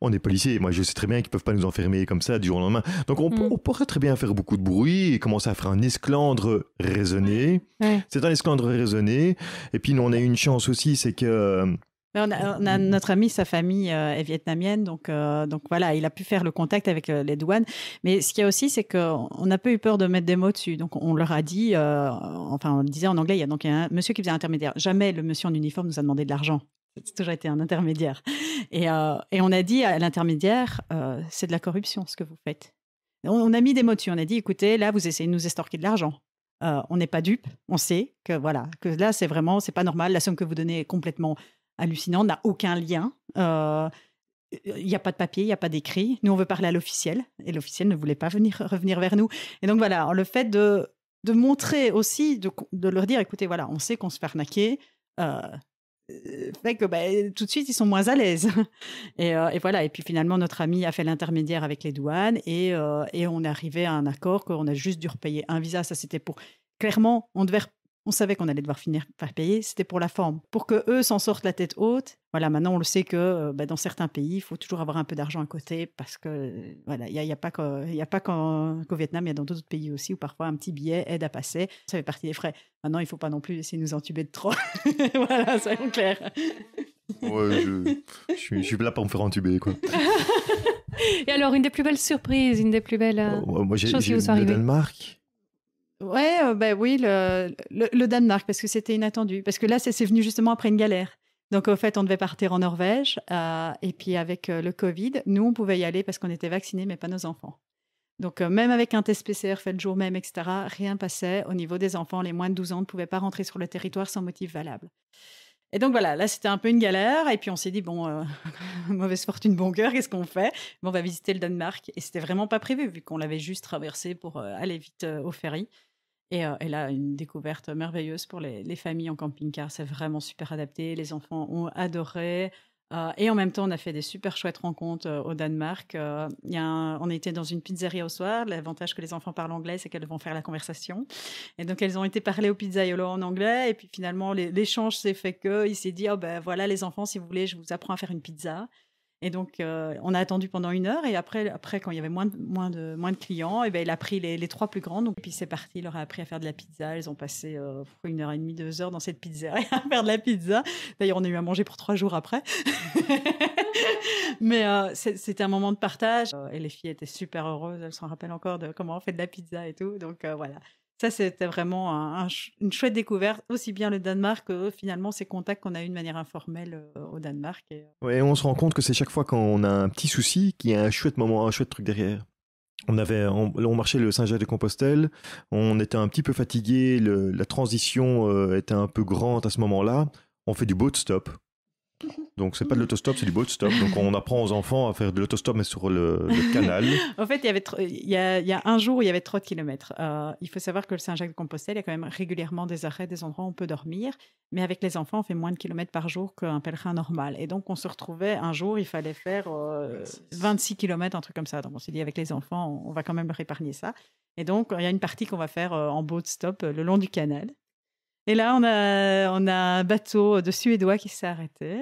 on est policier moi je sais très bien qu'ils peuvent pas nous enfermer comme ça du jour au lendemain. Donc on, mm. pourrait très bien faire beaucoup de bruit et commencer à faire un esclandre raisonné. C'est un esclandre raisonné. Et puis nous, on a une chance aussi, c'est que euh, on a, mm. notre ami, sa famille euh, est vietnamienne, euh, donc, voilà, il a pu faire le contact avec les douanes. Mais ce qu'il y a aussi, c'est qu'on n'a pas eu peur de mettre des mots dessus. Donc on leur a dit, enfin on disait en anglais, il y a donc un monsieur qui faisait intermédiaire. Jamais le monsieur en uniforme nous a demandé de l'argent c'est toujours été un intermédiaire. Et, euh, et on a dit à l'intermédiaire, euh, c'est de la corruption ce que vous faites. On, on a mis des mots dessus, on a dit, écoutez, là, vous essayez de nous estorquer de l'argent. Euh, on n'est pas dupe, on sait que voilà, que là, c'est vraiment, c'est pas normal. La somme que vous donnez est complètement hallucinante, n'a aucun lien. Il n'y a pas de papier, il n'y a pas d'écrit. Nous, on veut parler à l'officiel, et l'officiel ne voulait pas venir revenir vers nous. Et donc voilà, le fait de, de montrer aussi, de, leur dire, écoutez, voilà, on sait qu'on se fait arnaquer. Euh, fait que bah, tout de suite ils sont moins à l'aise euh, et, voilà et puis finalement notre ami a fait l'intermédiaire avec les douanes et, euh, et on est arrivé à un accord qu'on a juste dû repayer un visa ça c'était pour clairement on devait on savait qu'on allait devoir finir par payer. C'était pour la forme, pour que eux s'en sortent la tête haute. Voilà, maintenant on le sait que euh, bah, dans certains pays, il faut toujours avoir un peu d'argent à côté parce que voilà, il n'y a, y a, pas qu'au Vietnam, il y a dans d'autres pays aussi où parfois un petit billet aide à passer. Ça fait partie des frais. Maintenant, il ne faut pas non plus essayer de nous entuber de trop. voilà, soyons clairs. Ouais, je, je, suis, je, suis, là pour me faire entuber, quoi. Et alors, une des plus belles surprises, une des plus belles euh, euh, choses qui vous sont Danemark, Ouais, ben oui, le, Danemark, parce que c'était inattendu. Parce que là, c'est venu justement après une galère. Donc, au fait, on devait partir en Norvège. Euh, et puis, avec euh, le Covid, nous, on pouvait y aller parce qu'on était vaccinés, mais pas nos enfants. Donc, même avec un test PCR fait le jour même, etc., rien passait. Au niveau des enfants, les moins de 12 ans ne pouvaient pas rentrer sur le territoire sans motif valable. Et donc voilà, là c'était un peu une galère. Et puis on s'est dit, bon, mauvaise fortune, bon cœur, qu'est-ce qu'on fait On va visiter le Danemark. Et c'était vraiment pas prévu, vu qu'on l'avait juste traversé pour aller vite au ferry. Et, euh, là, une découverte merveilleuse pour les, familles en camping-car. C'est vraiment super adapté. Les enfants ont adoré. Euh, et en même temps, on a fait des super chouettes rencontres euh, au Danemark. Y a on était dans une pizzeria au soir. L'avantage que les enfants parlent anglais, c'est qu'elles vont faire la conversation. Et donc, elles ont été parler au pizzaiolo en anglais. Et puis finalement, l'échange s'est fait que s'est dit, oh, ben, voilà, les enfants, si vous voulez, je vous apprends à faire une pizza. Et donc, euh, on a attendu pendant une heure. Et après, après quand il y avait moins de, moins de, moins de clients, et eh bien, il a pris les, les trois plus grandes. Donc, et puis, c'est parti. Il leur a appris à faire de la pizza. Ils ont passé euh, une heure et demie, deux heures dans cette pizzeria à faire de la pizza. D'ailleurs, on a eu à manger pour trois jours après. Mais euh, c'était un moment de partage. et les filles étaient super heureuses. Elles s'en rappellent encore de comment on fait de la pizza et tout. Donc, voilà ça, c'était vraiment une chouette découverte, aussi bien le Danemark que euh, finalement ces contacts qu'on a eu de manière informelle euh, au Danemark. Euh. Et... on se rend compte que c'est chaque fois qu'on a un petit souci qu'il y a un chouette moment, un chouette truc derrière. On avait, on, marchait le Saint-Jacques-de-Compostelle, on était un petit peu fatigué, la transition était un peu grande à ce moment-là. On fait du boat stop, donc c'est pas de l'autostop, c'est du boat stop. Donc on apprend aux enfants à faire de l'autostop mais sur le, canal. en fait, il y avait il y, a, un jour où il y avait trop de kilomètres. Euh, il faut savoir que le Saint-Jacques-de-Compostelle, il y a quand même régulièrement des arrêts, des endroits où on peut dormir, mais avec les enfants, on fait moins de kilomètres par jour qu'un pèlerin normal. Et donc on se retrouvait un jour, il fallait faire 26 euh, kilomètres, un truc comme ça. Donc on s'est dit avec les enfants, on, va quand même leur ça. Et donc il y a une partie qu'on va faire euh, en boat stop le long du canal. Et là, on a, on a un bateau de Suédois qui s'est arrêté.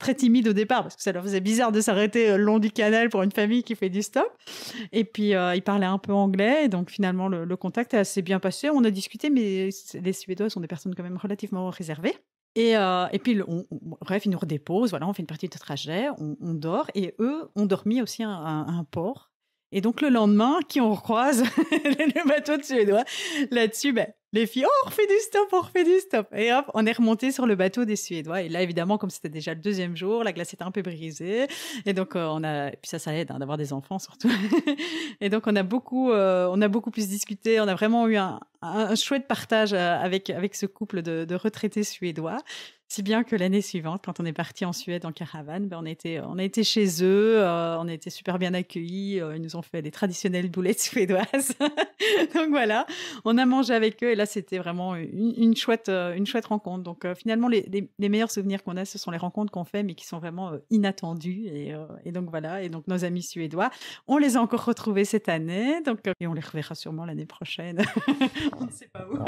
Très timide au départ, parce que ça leur faisait bizarre de s'arrêter euh, le long du canal pour une famille qui fait du stop. Et puis, il euh, ils parlaient un peu anglais. Donc, finalement, le, contact contact s'est bien passé. On a discuté, mais les Suédois sont des personnes quand même relativement réservées. Et, euh, et, puis, bref, ils nous redéposent, voilà, on fait une partie de trajet, on, dort, et eux ont dormi aussi à un, port. Et donc, le lendemain, qui on croise Le bateau de Suédois. Là-dessus, ben, les filles, on oh, refait du stop, on refait du stop. Et hop, on est remonté sur le bateau des Suédois. Et là, évidemment, comme c'était déjà le deuxième jour, la glace était un peu brisée. Et donc, euh, on a, puis ça, ça aide hein, d'avoir des enfants surtout. et donc, on a beaucoup, euh, on a beaucoup plus discuté. On a vraiment eu un, chouette partage euh, avec, avec ce couple de, de retraités suédois. Si bien que l'année suivante, quand on est parti en Suède en caravane, ben on, était, on a été chez eux, euh, on a été super bien accueillis, euh, ils nous ont fait des traditionnelles boulettes suédoises. donc voilà, on a mangé avec eux et là c'était vraiment une, chouette, euh, une chouette rencontre. Donc finalement, les, meilleurs souvenirs qu'on a, ce sont les rencontres qu'on fait mais qui sont vraiment inattendues. Et, donc voilà, et donc nos amis suédois, on les a encore retrouvés cette année donc, et on les reverra sûrement l'année prochaine. on ne sait pas où. Ah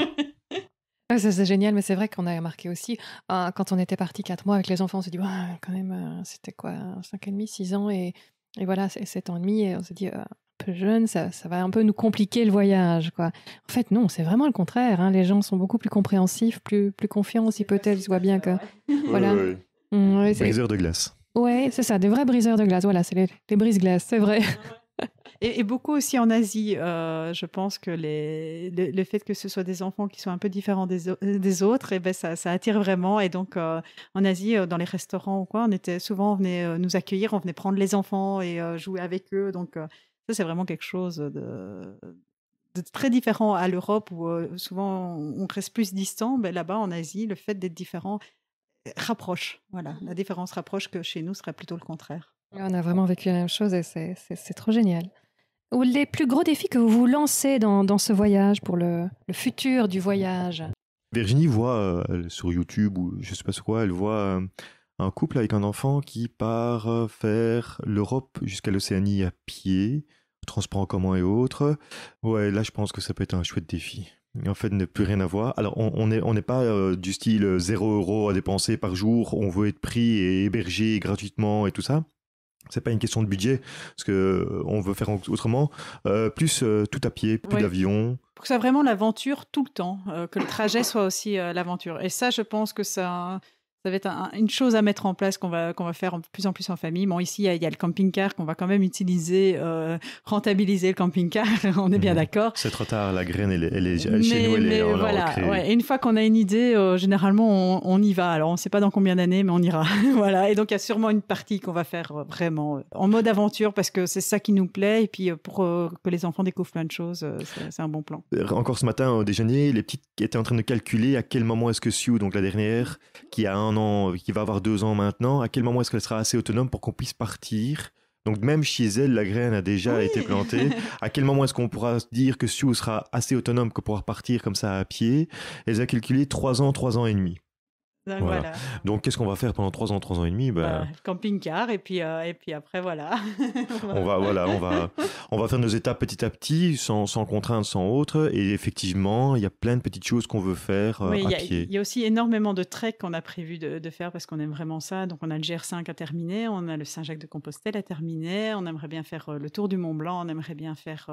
c'est génial, mais c'est vrai qu'on a remarqué aussi, hein, quand on était parti quatre mois avec les enfants, on s'est dit, quand même, euh, c'était quoi, et demi 6 ans, et, et voilà, 7 ans et demi, et on s'est dit, euh, un peu jeune, ça, ça, va un peu nous compliquer le voyage. quoi. En fait, non, c'est vraiment le contraire. Hein, les gens sont beaucoup plus compréhensifs, plus, plus confiants aussi, peut-être, ils voient bien que... voilà. Mmh, ouais, briseurs de glace. Ouais, c'est ça, des vrais briseurs de glace. Voilà, c'est les, les brise glace c'est vrai. Et, beaucoup aussi en Asie. Euh, je pense que les, le, fait que ce soit des enfants qui sont un peu différents des, des autres, et eh ben ça, ça, attire vraiment. Et donc euh, en Asie, euh, dans les restaurants ou quoi, on était souvent on venait nous accueillir, on venait prendre les enfants et jouer avec eux. Donc ça c'est vraiment quelque chose de, très différent à l'Europe où souvent on reste plus distant. Mais là-bas en Asie, le fait d'être différent rapproche. Voilà, la différence rapproche que chez nous serait plutôt le contraire. On a vraiment vécu la même chose et c'est trop génial. Ou les plus gros défis que vous vous lancez dans, ce voyage, pour le, futur du voyage Virginie voit euh, sur YouTube ou je sais pas sur quoi, elle voit euh, un couple avec un enfant qui part euh, faire l'Europe jusqu'à l'Océanie à pied, transport en commun et autres. Ouais, là je pense que ça peut être un chouette défi. En fait, ne plus rien avoir. Alors, on n'est pas du style 0 euro à dépenser par jour. On veut être pris et hébergé gratuitement et tout ça c'est pas une question de budget, parce que euh, on veut faire autrement. Euh, plus euh, tout à pied, plus d'avion. Pour que ça soit vraiment l'aventure tout le temps, que le trajet soit aussi l'aventure. Et ça, je pense que ça, ça va être une chose à mettre en place qu'on va qu'on va faire de plus en plus en famille. Bon, ici il y a, le camping-car qu'on va quand même utiliser, euh, rentabiliser le camping-car. on est bien mhm. d'accord. C'est trop tard, la graine elle, elle est chez nous, elle est voilà. Ouais. Et une fois qu'on a une idée, euh, généralement on, y va. Alors on ne sait pas dans combien d'années, mais on ira. voilà. Et donc il y a sûrement une partie qu'on va faire euh, vraiment en mode aventure parce que c'est ça qui nous plaît et puis pour que les enfants découvrent plein de choses, c'est un bon plan. Encore ce matin au déjeuner, les petites étaient en train de calculer à quel moment est-ce que Sue, donc la dernière, qui a un euh, qui va avoir deux ans maintenant, à quel moment est-ce qu'elle sera assez autonome pour qu'on puisse partir donc même chez elle, la graine a déjà été plantée. à quel moment est-ce qu'on pourra dire que Sue sera assez autonome pour pouvoir partir comme ça à pied Elle a calculé trois ans, trois ans et demi. Donc, qu'est-ce qu'on va faire pendant trois ans, trois ans et demi ben, bah... Camping-car et puis euh, et puis après voilà. on va voilà on va on va faire nos étapes petit à petit sans sans contrainte, sans autre et effectivement il y a plein de petites choses qu'on veut faire euh, à pied. Il y a aussi énormément de treks qu'on a prévu de, faire parce qu'on aime vraiment ça. Donc on a le GR5 à terminer, on a le Saint-Jacques-de-Compostelle à terminer, on aimerait bien faire euh, le tour du Mont Blanc, on aimerait bien faire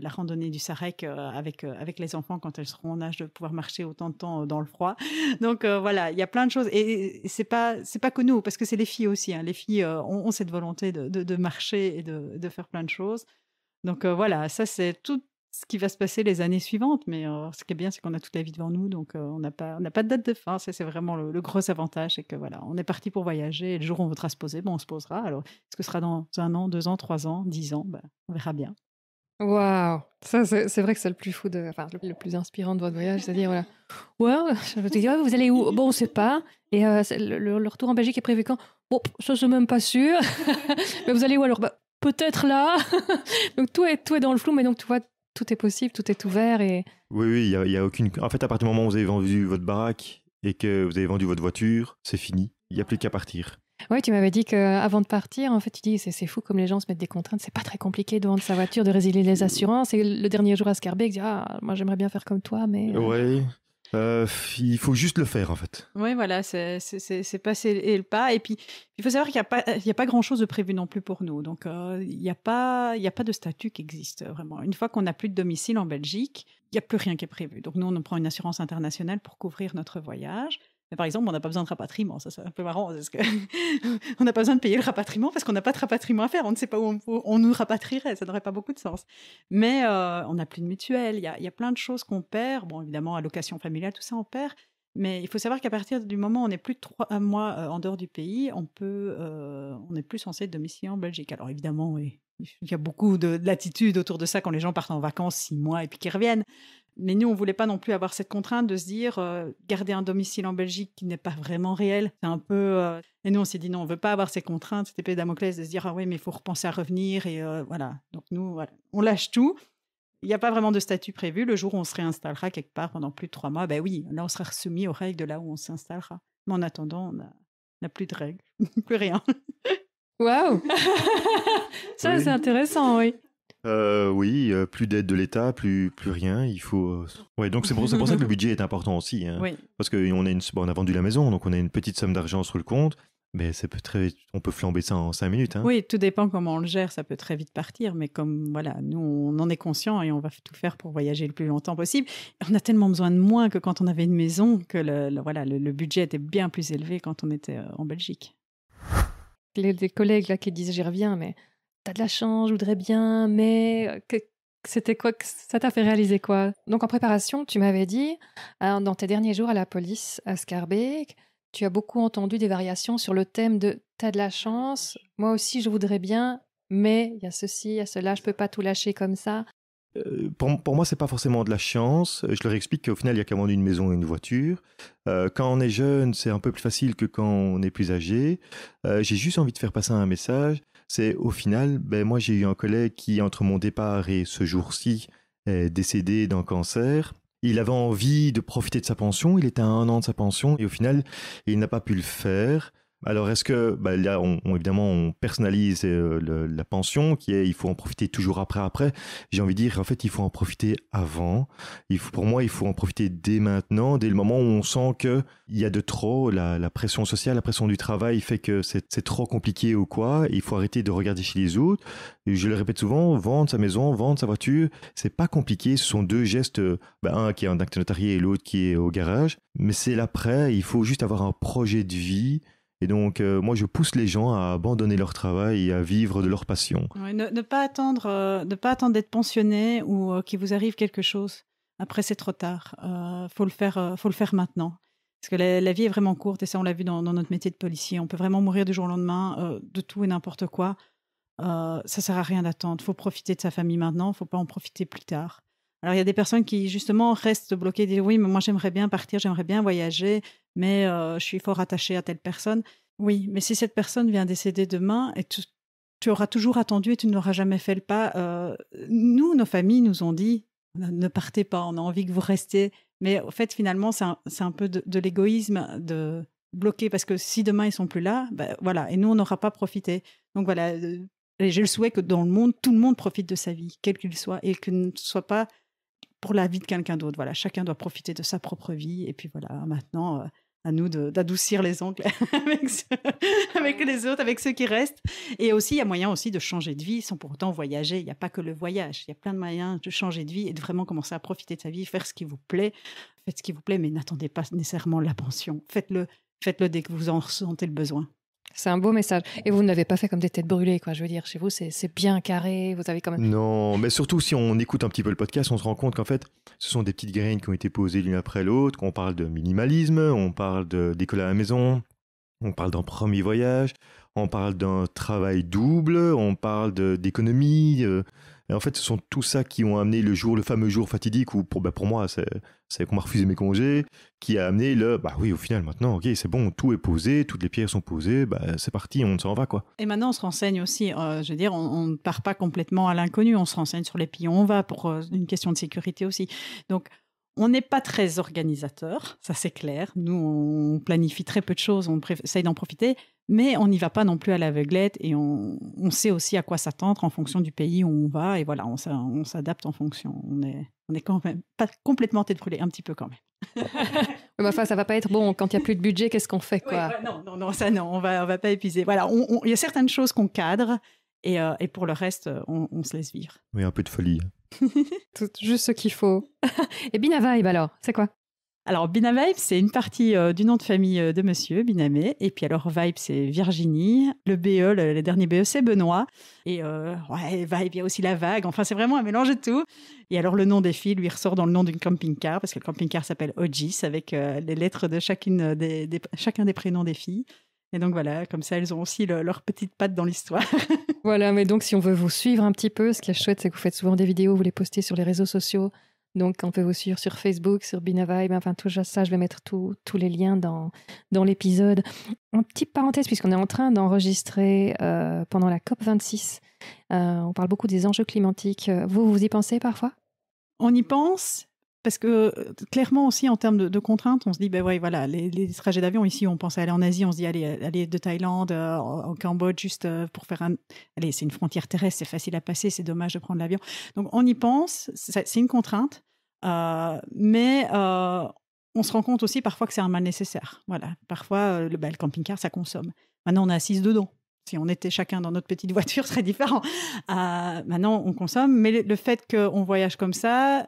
la randonnée du Sarec avec avec les enfants quand elles seront en âge de pouvoir marcher autant de temps dans le froid. Donc voilà il y a plein de choses. Et c'est pas, c'est pas que nous, parce que c'est les filles aussi. Hein. Les filles euh, ont, cette volonté de, marcher et de, faire plein de choses. Donc euh, voilà, ça c'est tout ce qui va se passer les années suivantes. Mais euh, ce qui est bien, c'est qu'on a toute la vie devant nous, donc on n'a pas, n'a pas de date de fin. Ça c'est vraiment le, gros avantage, c'est que voilà, on est parti pour voyager. Et le jour où on voudra se poser, bon, on se posera. Alors, ce que ce sera dans un an, deux ans, trois ans, dix ans ben, On verra bien. Waouh Ça, c'est vrai que c'est le plus fou, de, enfin, le, plus inspirant de votre voyage. C'est-à-dire, voilà. Je vous allez où Bon, on ne sait pas. Et euh, le, retour en Belgique est prévu quand Bon, je suis même pas sûr. mais vous allez où alors bah, Peut-être là. donc, tout est, tout dans le flou, mais donc, tu vois, tout est possible, tout est ouvert. Et... Oui, oui, il n'y a, a, aucune. En fait, à partir du moment où vous avez vendu votre baraque et que vous avez vendu votre voiture, c'est fini. Il n'y a plus qu'à partir. Oui, tu m'avais dit qu'avant de partir, en fait, tu dis c'est fou comme les gens se mettent des contraintes, c'est pas très compliqué de vendre sa voiture, de résilier les assurances. Et le dernier jour à Scarbeck, dit Ah, moi j'aimerais bien faire comme toi, mais. Euh. Oui. Euh, il faut juste le faire en fait. Oui, voilà, c'est et le pas. Et puis, il faut savoir qu'il n'y a pas, a pas grand chose de prévu non plus pour nous. Donc, euh, il n'y a pas, il y a pas de statut qui existe vraiment. Une fois qu'on n'a plus de domicile en Belgique, il n'y a plus rien qui est prévu. Donc, nous, on prend une assurance internationale pour couvrir notre voyage par exemple, on n'a pas besoin de rapatriement. Ça, c'est un peu marrant parce que on n'a pas besoin de payer le rapatriement parce qu'on n'a pas de rapatriement à faire. On ne sait pas où on, nous rapatrierait. Ça n'aurait pas beaucoup de sens. Mais euh, on n'a plus de mutuelle. Il y a, plein de choses qu'on perd. Bon, évidemment, allocation familiale, tout ça, on perd. Mais il faut savoir qu'à partir du moment où on est plus de trois euh, mois euh, en dehors du pays, on peut, on n'est plus censé être domicilié en Belgique. Alors évidemment, il y a beaucoup d'attitudes autour de ça quand les gens partent en vacances six mois et puis qu'ils reviennent. Mais nous, on voulait pas non plus avoir cette contrainte de se dire euh, garder un domicile en Belgique qui n'est pas vraiment réel. C'est un peu. Euh, et nous, on s'est dit non, on veut pas avoir ces contraintes, C'était épée Damoclès de se dire ah oui, mais il faut repenser à revenir et euh, voilà. Donc nous, on lâche tout. Il n'y a pas vraiment de statut prévu. Le jour où on se réinstallera quelque part pendant plus de trois mois, ben oui, là on sera soumis aux règles de là où on s'installera. Mais en attendant, on n'a plus de règles, plus rien. Waouh Ça, c'est intéressant, oui. Euh, oui, euh, plus d'aide de l'État, plus, plus rien. Il faut. Euh, oui, donc c'est pour, ça que le budget est important aussi. Hein. Parce qu'on a, a vendu la maison, donc on a une petite somme d'argent sur le compte. Mais ça peut très, on peut flamber ça en cinq minutes. Hein. Oui, tout dépend comment on le gère. Ça peut très vite partir, mais comme voilà, nous on en est conscient et on va tout faire pour voyager le plus longtemps possible. On a tellement besoin de moins que quand on avait une maison que le, voilà, le, budget était bien plus élevé quand on était en Belgique. Les, les collègues là qui disent j'y reviens, mais de la chance, je voudrais bien, mais euh, c'était quoi Ça t'a fait réaliser quoi Donc en préparation, tu m'avais dit, euh, dans tes derniers jours à la police à Scarbeck, tu as beaucoup entendu des variations sur le thème de t'as de la chance, moi aussi je voudrais bien, mais il y a ceci, il y a cela, je peux pas tout lâcher comme ça. Euh, pour, pour, moi, c'est pas forcément de la chance. Je leur explique qu'au final, il y a qu'à vendre une maison et une voiture. quand on est jeune, c'est un peu plus facile que quand on est plus âgé. J'ai juste envie de faire passer un message c'est au final, ben, moi j'ai eu un collègue qui, entre mon départ et ce jour-ci, est décédé d'un cancer. Il avait envie de profiter de sa pension, il était à un an de sa pension, et au final, il n'a pas pu le faire. Alors, est-ce que, bah, là, on, évidemment, on personnalise euh, la pension qui est il faut en profiter toujours après, après. J'ai envie de dire, en fait, il faut en profiter avant. Il faut, pour moi, il faut en profiter dès maintenant, dès le moment où on sent qu'il y a de trop, la, pression sociale, la pression du travail fait que c'est trop compliqué ou quoi. Il faut arrêter de regarder chez les autres. Je le répète souvent, vendre sa maison, vendre sa voiture, c'est pas compliqué. Ce sont deux gestes, euh, bah, un qui est un acte notarié et l'autre qui est au garage. Mais c'est l'après, il faut juste avoir un projet de vie et donc, euh, moi, je pousse les gens à abandonner leur travail et à vivre de leur passion. ne, pas attendre, euh, ne pas attendre d'être pensionné ou euh, qu'il vous arrive quelque chose. Après, c'est trop tard. faut le faire, faut le faire maintenant. Parce que la, vie est vraiment courte et ça, on l'a vu dans, notre métier de policier. On peut vraiment mourir du jour au lendemain de tout et n'importe quoi. Ça ne sert à rien d'attendre. Faut profiter de sa famille maintenant. Faut pas en profiter plus tard. Alors il y a des personnes qui justement restent bloquées, disent oui, mais moi j'aimerais bien partir, j'aimerais bien voyager, mais euh, je suis fort attachée à telle personne. Oui, mais si cette personne vient décéder demain et tu, auras toujours attendu et tu n'auras jamais fait le pas, euh, nous, nos familles nous ont dit ne partez pas, on a envie que vous restiez. Mais en fait, finalement, c'est un, peu de, l'égoïsme de bloquer parce que si demain ils sont plus là, ben, voilà, et nous on n'aura pas profité. Donc voilà, euh, j'ai le souhait que dans le monde, tout le monde profite de sa vie, quel qu'il soit, et que ne soit pas pour la vie de quelqu'un d'autre. Voilà, chacun doit profiter de sa propre vie. Et puis voilà, maintenant, euh, à nous d'adoucir les ongles avec, les autres, avec ceux qui restent. Et aussi, il y a moyen aussi de changer de vie sans pour autant voyager. Il n'y a pas que le voyage. Il y a plein de moyens de changer de vie et de vraiment commencer à profiter de sa vie, faire ce qui vous plaît. Faites ce qui vous plaît, mais n'attendez pas nécessairement la pension. Faites-le, faites-le dès que vous en ressentez le besoin. C'est un beau message. Et vous ne l'avez pas fait comme des têtes brûlées, quoi. Je veux dire, chez vous, c'est bien carré. Vous avez quand même. Non, mais surtout si on écoute un petit peu le podcast, on se rend compte qu'en fait, ce sont des petites graines qui ont été posées l'une après l'autre. qu'on parle de minimalisme, on parle de d'école à la maison, on parle d'un premier voyage, on parle d'un travail double, on parle d'économie, euh, et en fait, ce sont tout ça qui ont amené le jour, le fameux jour fatidique où, pour, bah, pour moi, c'est qu'on m'a refusé mes congés, qui a amené le, bah oui, au final, maintenant, ok, c'est bon, tout est posé, toutes les pierres sont posées, bah, c'est parti, on s'en va, quoi. Et maintenant, on se renseigne aussi, euh, je veux dire, on ne part pas complètement à l'inconnu, on se renseigne sur les pions, on va pour euh, une question de sécurité aussi. Donc, on n'est pas très organisateur, ça c'est clair. Nous, on planifie très peu de choses, on essaye d'en profiter, mais on n'y va pas non plus à l'aveuglette et on, sait aussi à quoi s'attendre en fonction du pays où on va. Et voilà, on, s'adapte en fonction. On est, quand même pas complètement tête brûlée, un petit peu quand même. mais enfin, ça va pas être bon quand il n'y a plus de budget, qu'est-ce qu'on fait quoi Non, non, ça non, on va, on va pas épuiser. Voilà, il y a certaines choses qu'on cadre euh, et, pour le reste, on, on se laisse vivre. Oui, un peu de folie. Tout, juste ce qu'il faut. Et Bina Vibe alors, c'est quoi alors, Bina Vibe, c'est une partie euh, du nom de famille euh, de monsieur, Binamé. Et puis, alors, Vibe, c'est Virginie. Le BE, le, dernier BE, c'est Benoît. Et euh, ouais, Vibe, il y a aussi la vague. Enfin, c'est vraiment un mélange de tout. Et alors, le nom des filles lui ressort dans le nom d'une camping-car, parce que le camping-car s'appelle Ogis, avec les lettres de chacune chacun des prénoms des filles. Et donc, voilà, comme ça, elles ont aussi leur petite patte dans l'histoire. Voilà, mais donc si on veut vous suivre un petit peu, ce qui est chouette, c'est que vous faites souvent des vidéos, vous les postez sur les réseaux sociaux. Donc, on peut vous suivre sur Facebook, sur Binavibe, enfin tout ça, je vais mettre tous les liens dans, dans l'épisode. En petite parenthèse, puisqu'on est en train d'enregistrer euh, pendant la COP26, euh, on parle beaucoup des enjeux climatiques. Vous, vous y pensez parfois On y pense, parce que euh, clairement aussi en termes de, de contraintes, on se dit ben ouais voilà les, trajets d'avion ici on pense à aller en Asie, on se dit allez euh, aller de Thaïlande au euh, Cambodge juste pour faire un allez c'est une frontière terrestre c'est facile à passer c'est dommage de prendre l'avion donc on y pense c'est une contrainte mais on se rend compte aussi parfois que c'est un mal nécessaire voilà parfois ben, le, camping-car ça consomme maintenant on est assise dedans si on était chacun dans notre petite voiture, ce serait différent. maintenant, on consomme, mais le fait qu'on voyage comme ça,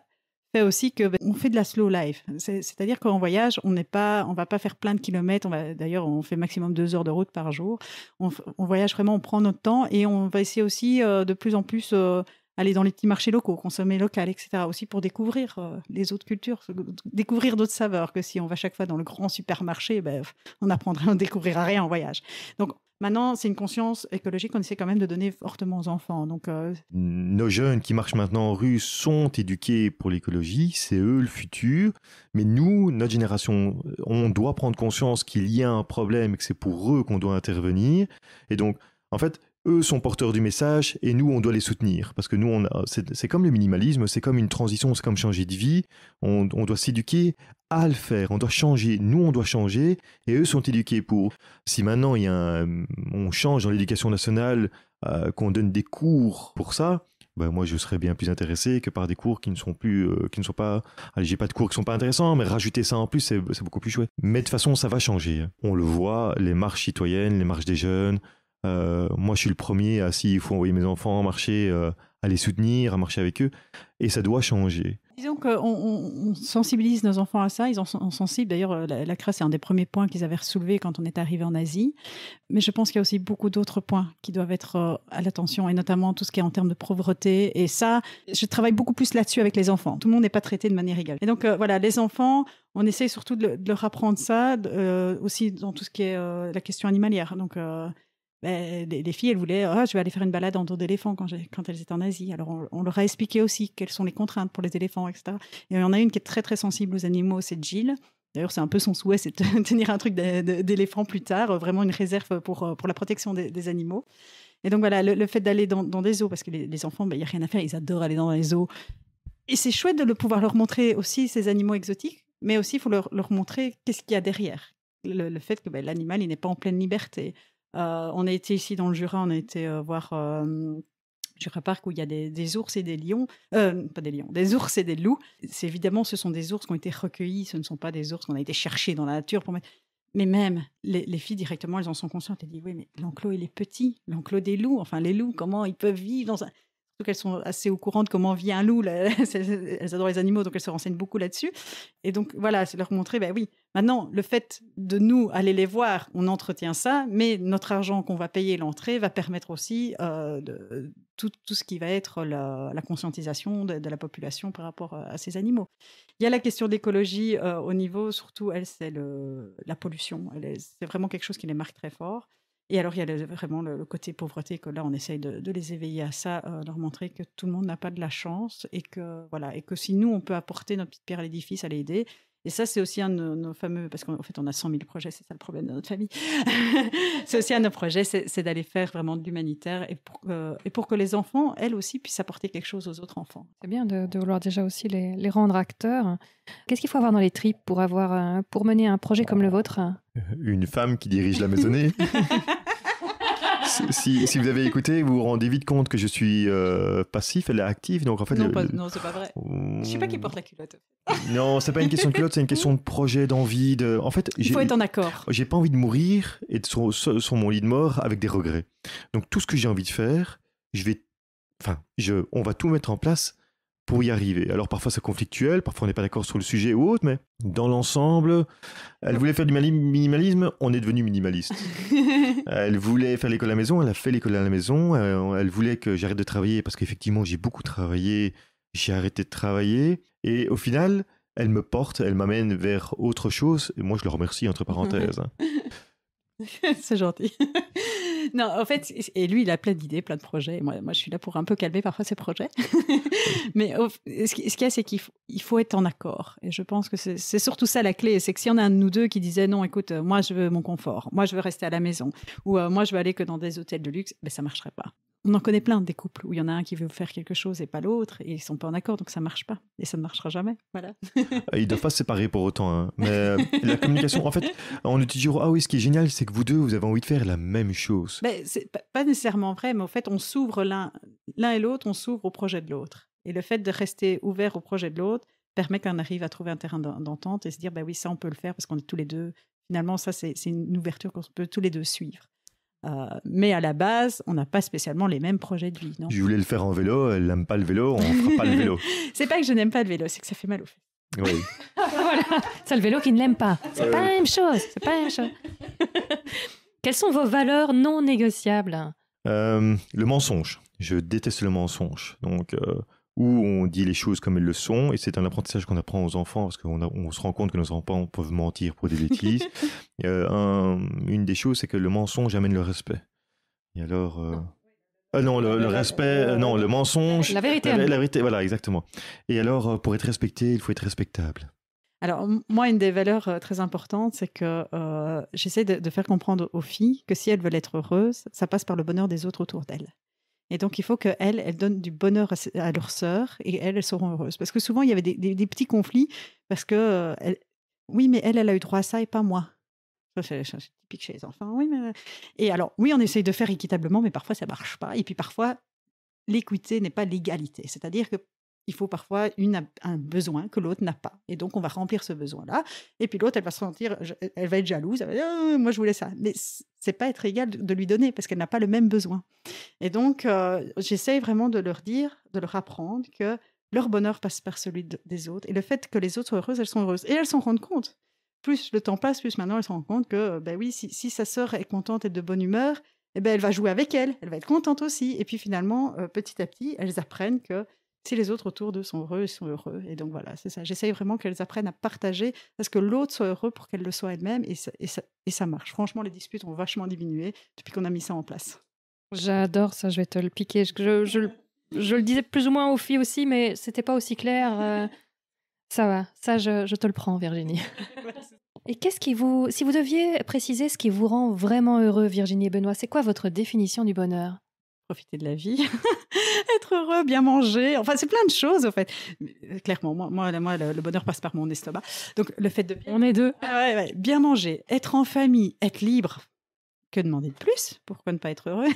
fait aussi que bah, on fait de la slow life. C'est-à-dire qu'en voyage, on n'est pas, on va pas faire plein de kilomètres. On va d'ailleurs, on fait maximum deux heures de route par jour. On, voyage vraiment, on prend notre temps et on va essayer aussi euh, de plus en plus euh, aller dans les petits marchés locaux, consommer local, etc. Aussi pour découvrir euh, les autres cultures, euh, découvrir d'autres saveurs que si on va chaque fois dans le grand supermarché, ben, on apprendra, on découvrira rien en voyage. Donc maintenant, c'est une conscience écologique qu'on essaie quand même de donner fortement aux enfants. Donc euh, nos jeunes qui marchent maintenant en rue sont éduqués pour l'écologie, c'est eux le futur. Mais nous, notre génération, on doit prendre conscience qu'il y a un problème et que c'est pour eux qu'on doit intervenir. Et donc en fait, eux sont porteurs du message et nous, on doit les soutenir. Parce que nous, on c'est comme le minimalisme, c'est comme une transition, c'est comme changer de vie. On, doit s'éduquer à le faire, on doit changer. Nous, on doit changer et eux sont éduqués pour. Si maintenant, il y a on change dans l'éducation nationale, euh, qu'on donne des cours pour ça, ben moi je serais bien plus intéressé que par des cours qui ne sont plus euh, qui ne sont pas j'ai pas de cours qui sont pas intéressants mais rajouter ça en plus c'est beaucoup plus chouette mais de toute façon ça va changer on le voit les marches citoyennes les marches des jeunes euh, moi, je suis le premier à, s'il faut envoyer mes enfants marcher, euh, à les soutenir, à marcher avec eux. Et ça doit changer. Disons qu'on on sensibilise nos enfants à ça. Ils en sont sensibles. D'ailleurs, euh, la, crasse, est un des premiers points qu'ils avaient soulevé quand on est arrivé en Asie. Mais je pense qu'il y a aussi beaucoup d'autres points qui doivent être à l'attention, et notamment tout ce qui est en termes de pauvreté. Et ça, je travaille beaucoup plus là-dessus avec les enfants. Tout le monde n'est pas traité de manière égale. Et donc, voilà, les enfants, on essaye surtout de, leur apprendre ça, aussi dans tout ce qui est la question animalière. Donc, des ben, les, filles, elles voulaient, ah, je vais aller faire une balade en dos d'éléphant quand, elles étaient en Asie. Alors, on, leur a expliqué aussi quelles sont les contraintes pour les éléphants, etc. Et il y en a une qui est très, très sensible aux animaux, c'est Jill. D'ailleurs, c'est un peu son souhait, c'est de tenir un truc d'éléphant plus tard, euh, vraiment une réserve pour, euh, pour la protection des, animaux. Et donc voilà, le, fait d'aller dans, des zoos, parce que les, enfants, ben, il n'y a rien à faire, ils adorent aller dans les zoos. Et c'est chouette de le pouvoir leur montrer aussi ces animaux exotiques, mais aussi il faut leur, montrer qu'est-ce qu'il y a derrière. Le, fait que ben, l'animal, il n'est pas en pleine liberté. Euh, on a été ici dans le Jura, on a été euh, voir euh, Jura Park où il y a des, ours et des lions, pas des lions, des ours et des loups. C'est évidemment, ce sont des ours qui ont été recueillis, ce ne sont pas des ours qu'on a été chercher dans la nature pour Mais même les, les, filles directement, elles en sont conscientes. Elles disent oui, mais l'enclos il est petit, l'enclos des loups. Enfin, les loups, comment ils peuvent vivre dans un qu'elles sont assez au courant de comment vit un loup. elles adorent les animaux, donc elles se renseignent beaucoup là-dessus. Et donc, voilà, c'est leur montrer, ben oui, maintenant, le fait de nous aller les voir, on entretient ça, mais notre argent qu'on va payer l'entrée va permettre aussi euh, tout, ce qui va être la, conscientisation de, la population par rapport euh, à ces animaux. Il y a la question d'écologie euh, au niveau, surtout, elle, c'est la pollution. C'est vraiment quelque chose qui les marque très fort. Et alors, il y a vraiment le, côté pauvreté, que là, on essaye de, les éveiller à ça, euh, leur montrer que tout le monde n'a pas de la chance et que, voilà, et que si nous, on peut apporter notre petite pierre à l'édifice, à l'aider et ça, c'est aussi un de nos, fameux, parce qu'en fait, on a 100 000 projets, c'est ça le problème de notre famille. c'est aussi un de nos projets, c'est d'aller faire vraiment de l'humanitaire et, pour, euh, et pour que les enfants, elles aussi, puissent apporter quelque chose aux autres enfants. C'est bien de, vouloir déjà aussi les, les rendre acteurs. Qu'est-ce qu'il faut avoir dans les tripes pour, avoir, euh, pour mener un projet comme le vôtre Une femme qui dirige la maisonnée si, vous avez écouté, vous vous rendez vite compte que je suis euh, passif, elle est active. Donc en fait, non, c'est pas vrai. Je sais pas qui porte la culotte. Hmm. non, c'est pas une question de culotte, c'est une question de projet, d'envie. De... En fait, il faut être en accord. J'ai pas envie de mourir et de sur, sur mon lit de mort avec des regrets. Donc tout ce que j'ai envie de faire, je vais, enfin, je, on va tout mettre en place pour y arriver. Alors parfois c'est conflictuel, parfois on n'est pas d'accord sur le sujet ou autre, mais dans l'ensemble, elle voulait faire du minimalisme, on est devenu minimaliste. elle voulait faire l'école à la maison, elle a fait l'école à la maison, euh, elle voulait que j'arrête de travailler parce qu'effectivement j'ai beaucoup travaillé, j'ai arrêté de travailler, et au final, elle me porte, elle m'amène vers autre chose, et moi je le remercie entre parenthèses. Hein. c'est gentil. non, en fait, et lui, il a plein d'idées, plein de projets. Moi, moi, je suis là pour un peu calmer parfois ses projets. Mais ce qu'il y a, c'est qu'il faut, être en accord. Et je pense que c'est surtout ça la clé. C'est que si y en a un de nous deux qui disait non, écoute, euh, moi, je veux mon confort, moi, je veux rester à la maison, ou euh, moi, je veux aller que dans des hôtels de luxe, ben, ça marcherait pas on en connaît plein des couples où il y en a un qui veut faire quelque chose et pas l'autre, et ils sont pas en accord, donc ça marche pas, et ça ne marchera jamais. Voilà. Ah, ils doivent pas se séparer pour autant. Hein. Mais euh, la communication, en fait, on nous dit toujours ah oui, ce qui est génial, c'est que vous deux, vous avez envie de faire la même chose. Mais ben, c'est pas nécessairement vrai, mais en fait, on s'ouvre l'un, l'un et l'autre, on s'ouvre au projet de l'autre, et le fait de rester ouvert au projet de l'autre permet qu'on arrive à trouver un terrain d'entente et se dire bah oui, ça on peut le faire parce qu'on est tous les deux. Finalement, ça c'est une ouverture qu'on peut tous les deux suivre. Euh, mais à la base, on n'a pas spécialement les mêmes projets de vie. je voulais le faire en vélo, elle n'aime pas le vélo, on ne fera pas le vélo. c'est pas que je n'aime pas le vélo, c'est que ça fait mal au fait. Oui. voilà, c'est le vélo qui ne l'aime pas. C'est pas la même chose. C'est pas chose. Quelles sont vos valeurs non négociables euh, Le mensonge. Je déteste le mensonge. Donc, euh, où on dit les choses comme elles le sont, et c'est un apprentissage qu'on apprend aux enfants, parce qu'on se rend compte que nos enfants peuvent mentir pour des bêtises. Euh, une des choses, c'est que le mensonge amène le respect. Et alors... Euh, ah non, le, respect, euh, non, le mensonge. La vérité. La, vérité, voilà, exactement. Et alors, pour être respecté, il faut être respectable. Alors, moi, une des valeurs très importantes, c'est que j'essaie de, faire comprendre aux filles que si elles veulent être heureuses, ça passe par le bonheur des autres autour d'elles. Et donc, il faut qu'elles, elle donnent du bonheur à, leurs sœurs et elles, seront heureuses. Parce que souvent, il y avait des, petits conflits parce que, euh, elle, oui, mais elle, elle a eu droit à ça et pas moi. Ça, c'est typique chez les enfants. Oui, Et alors, oui, on essaye de faire équitablement, mais parfois, ça marche pas. Et puis, parfois, l'équité n'est pas l'égalité. C'est-à-dire que il faut parfois une, un besoin que l'autre n'a pas. Et donc, on va remplir ce besoin-là. Et puis l'autre, elle va se sentir, elle va être jalouse. Elle va dire, «Ah, moi, je voulais ça. Mais c'est pas être égal de lui donner parce qu'elle n'a pas le même besoin. Et donc, euh, j'essaye vraiment de leur dire, de leur apprendre que leur bonheur passe par celui des autres. Et le fait que les autres soient heureuses, elles sont heureuses. Et elles s'en rendent compte. Plus le temps passe, plus maintenant elles se rendent compte que, euh, ben oui, si, sa sœur est contente et de bonne humeur, eh ben elle va jouer avec elle. Elle va être contente aussi. Et puis finalement, euh, petit à petit, elles apprennent que si les autres autour d'eux sont heureux, ils sont heureux. Et donc voilà, c'est ça. J'essaye vraiment qu'elles apprennent à partager, parce que l'autre soit heureux pour qu'elle le soit elle-même, et, ça, marche. Franchement, les disputes ont vachement diminué depuis qu'on a mis ça en place. J'adore ça, je vais te le piquer. Je, le disais plus ou moins aux filles aussi, mais c'était pas aussi clair. Euh. ça va, ça je, te le prends, Virginie. Et qu'est-ce qui vous, si vous deviez préciser ce qui vous rend vraiment heureux, Virginie et Benoît, c'est quoi votre définition du bonheur profiter de la vie, être heureux, bien manger. Enfin, c'est plein de choses, en fait. clairement, moi, moi, le, bonheur passe par mon estomac. Donc, le fait de. On est deux. Ah bien manger, être en famille, être libre. Que demander de plus Pourquoi ne pas être heureux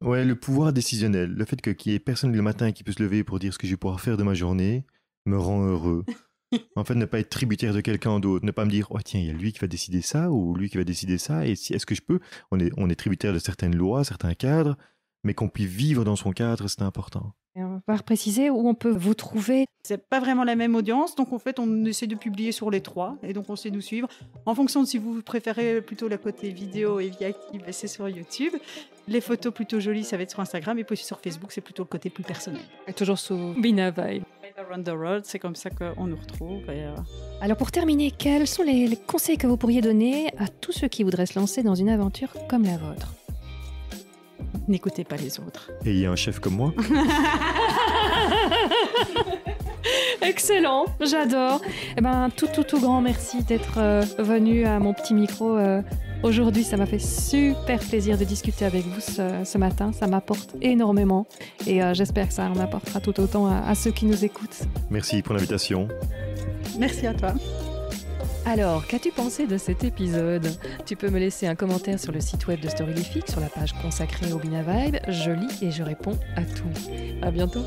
Ouais, le pouvoir décisionnel. Le fait que qu'il n'y ait personne le matin qui puisse se lever pour dire ce que je vais pouvoir faire de ma journée me rend heureux. en fait, ne pas être tributaire de quelqu'un d'autre, ne pas me dire, oh tiens, il y a lui qui va décider ça ou lui qui va décider ça, et si, est-ce que je peux on est, on est tributaire de certaines lois, certains cadres, mais qu'on puisse vivre dans son cadre, c'est important. on va préciser où on peut vous trouver. C'est pas vraiment la même audience, donc en fait, on essaie de publier sur les trois, et donc on sait nous suivre. En fonction de si vous préférez plutôt la côté vidéo et vie ben, active, c'est sur YouTube. Les photos plutôt jolies, ça va être sur Instagram, et puis sur Facebook, c'est plutôt le côté plus personnel. toujours sous Bina Vibe. Around the Road, c'est comme ça qu'on nous retrouve. Euh, Alors pour terminer, quels sont les conseils que vous pourriez donner à tous ceux qui voudraient se lancer dans une aventure comme la vôtre n'écoutez pas les autres. Et y a un chef comme moi Excellent, j'adore. Eh ben, tout, tout, tout grand merci d'être euh, venu à mon petit micro euh, aujourd'hui. Ça m'a fait super plaisir de discuter avec vous ce, matin. Ça m'apporte énormément et euh, j'espère que ça en apportera tout autant à ceux qui nous écoutent. Merci pour l'invitation. Merci à toi. Alors, qu'as-tu pensé de cet épisode Tu peux me laisser un commentaire sur le site web de Storylific, sur la page consacrée au Bina Je lis et je réponds à tout. À bientôt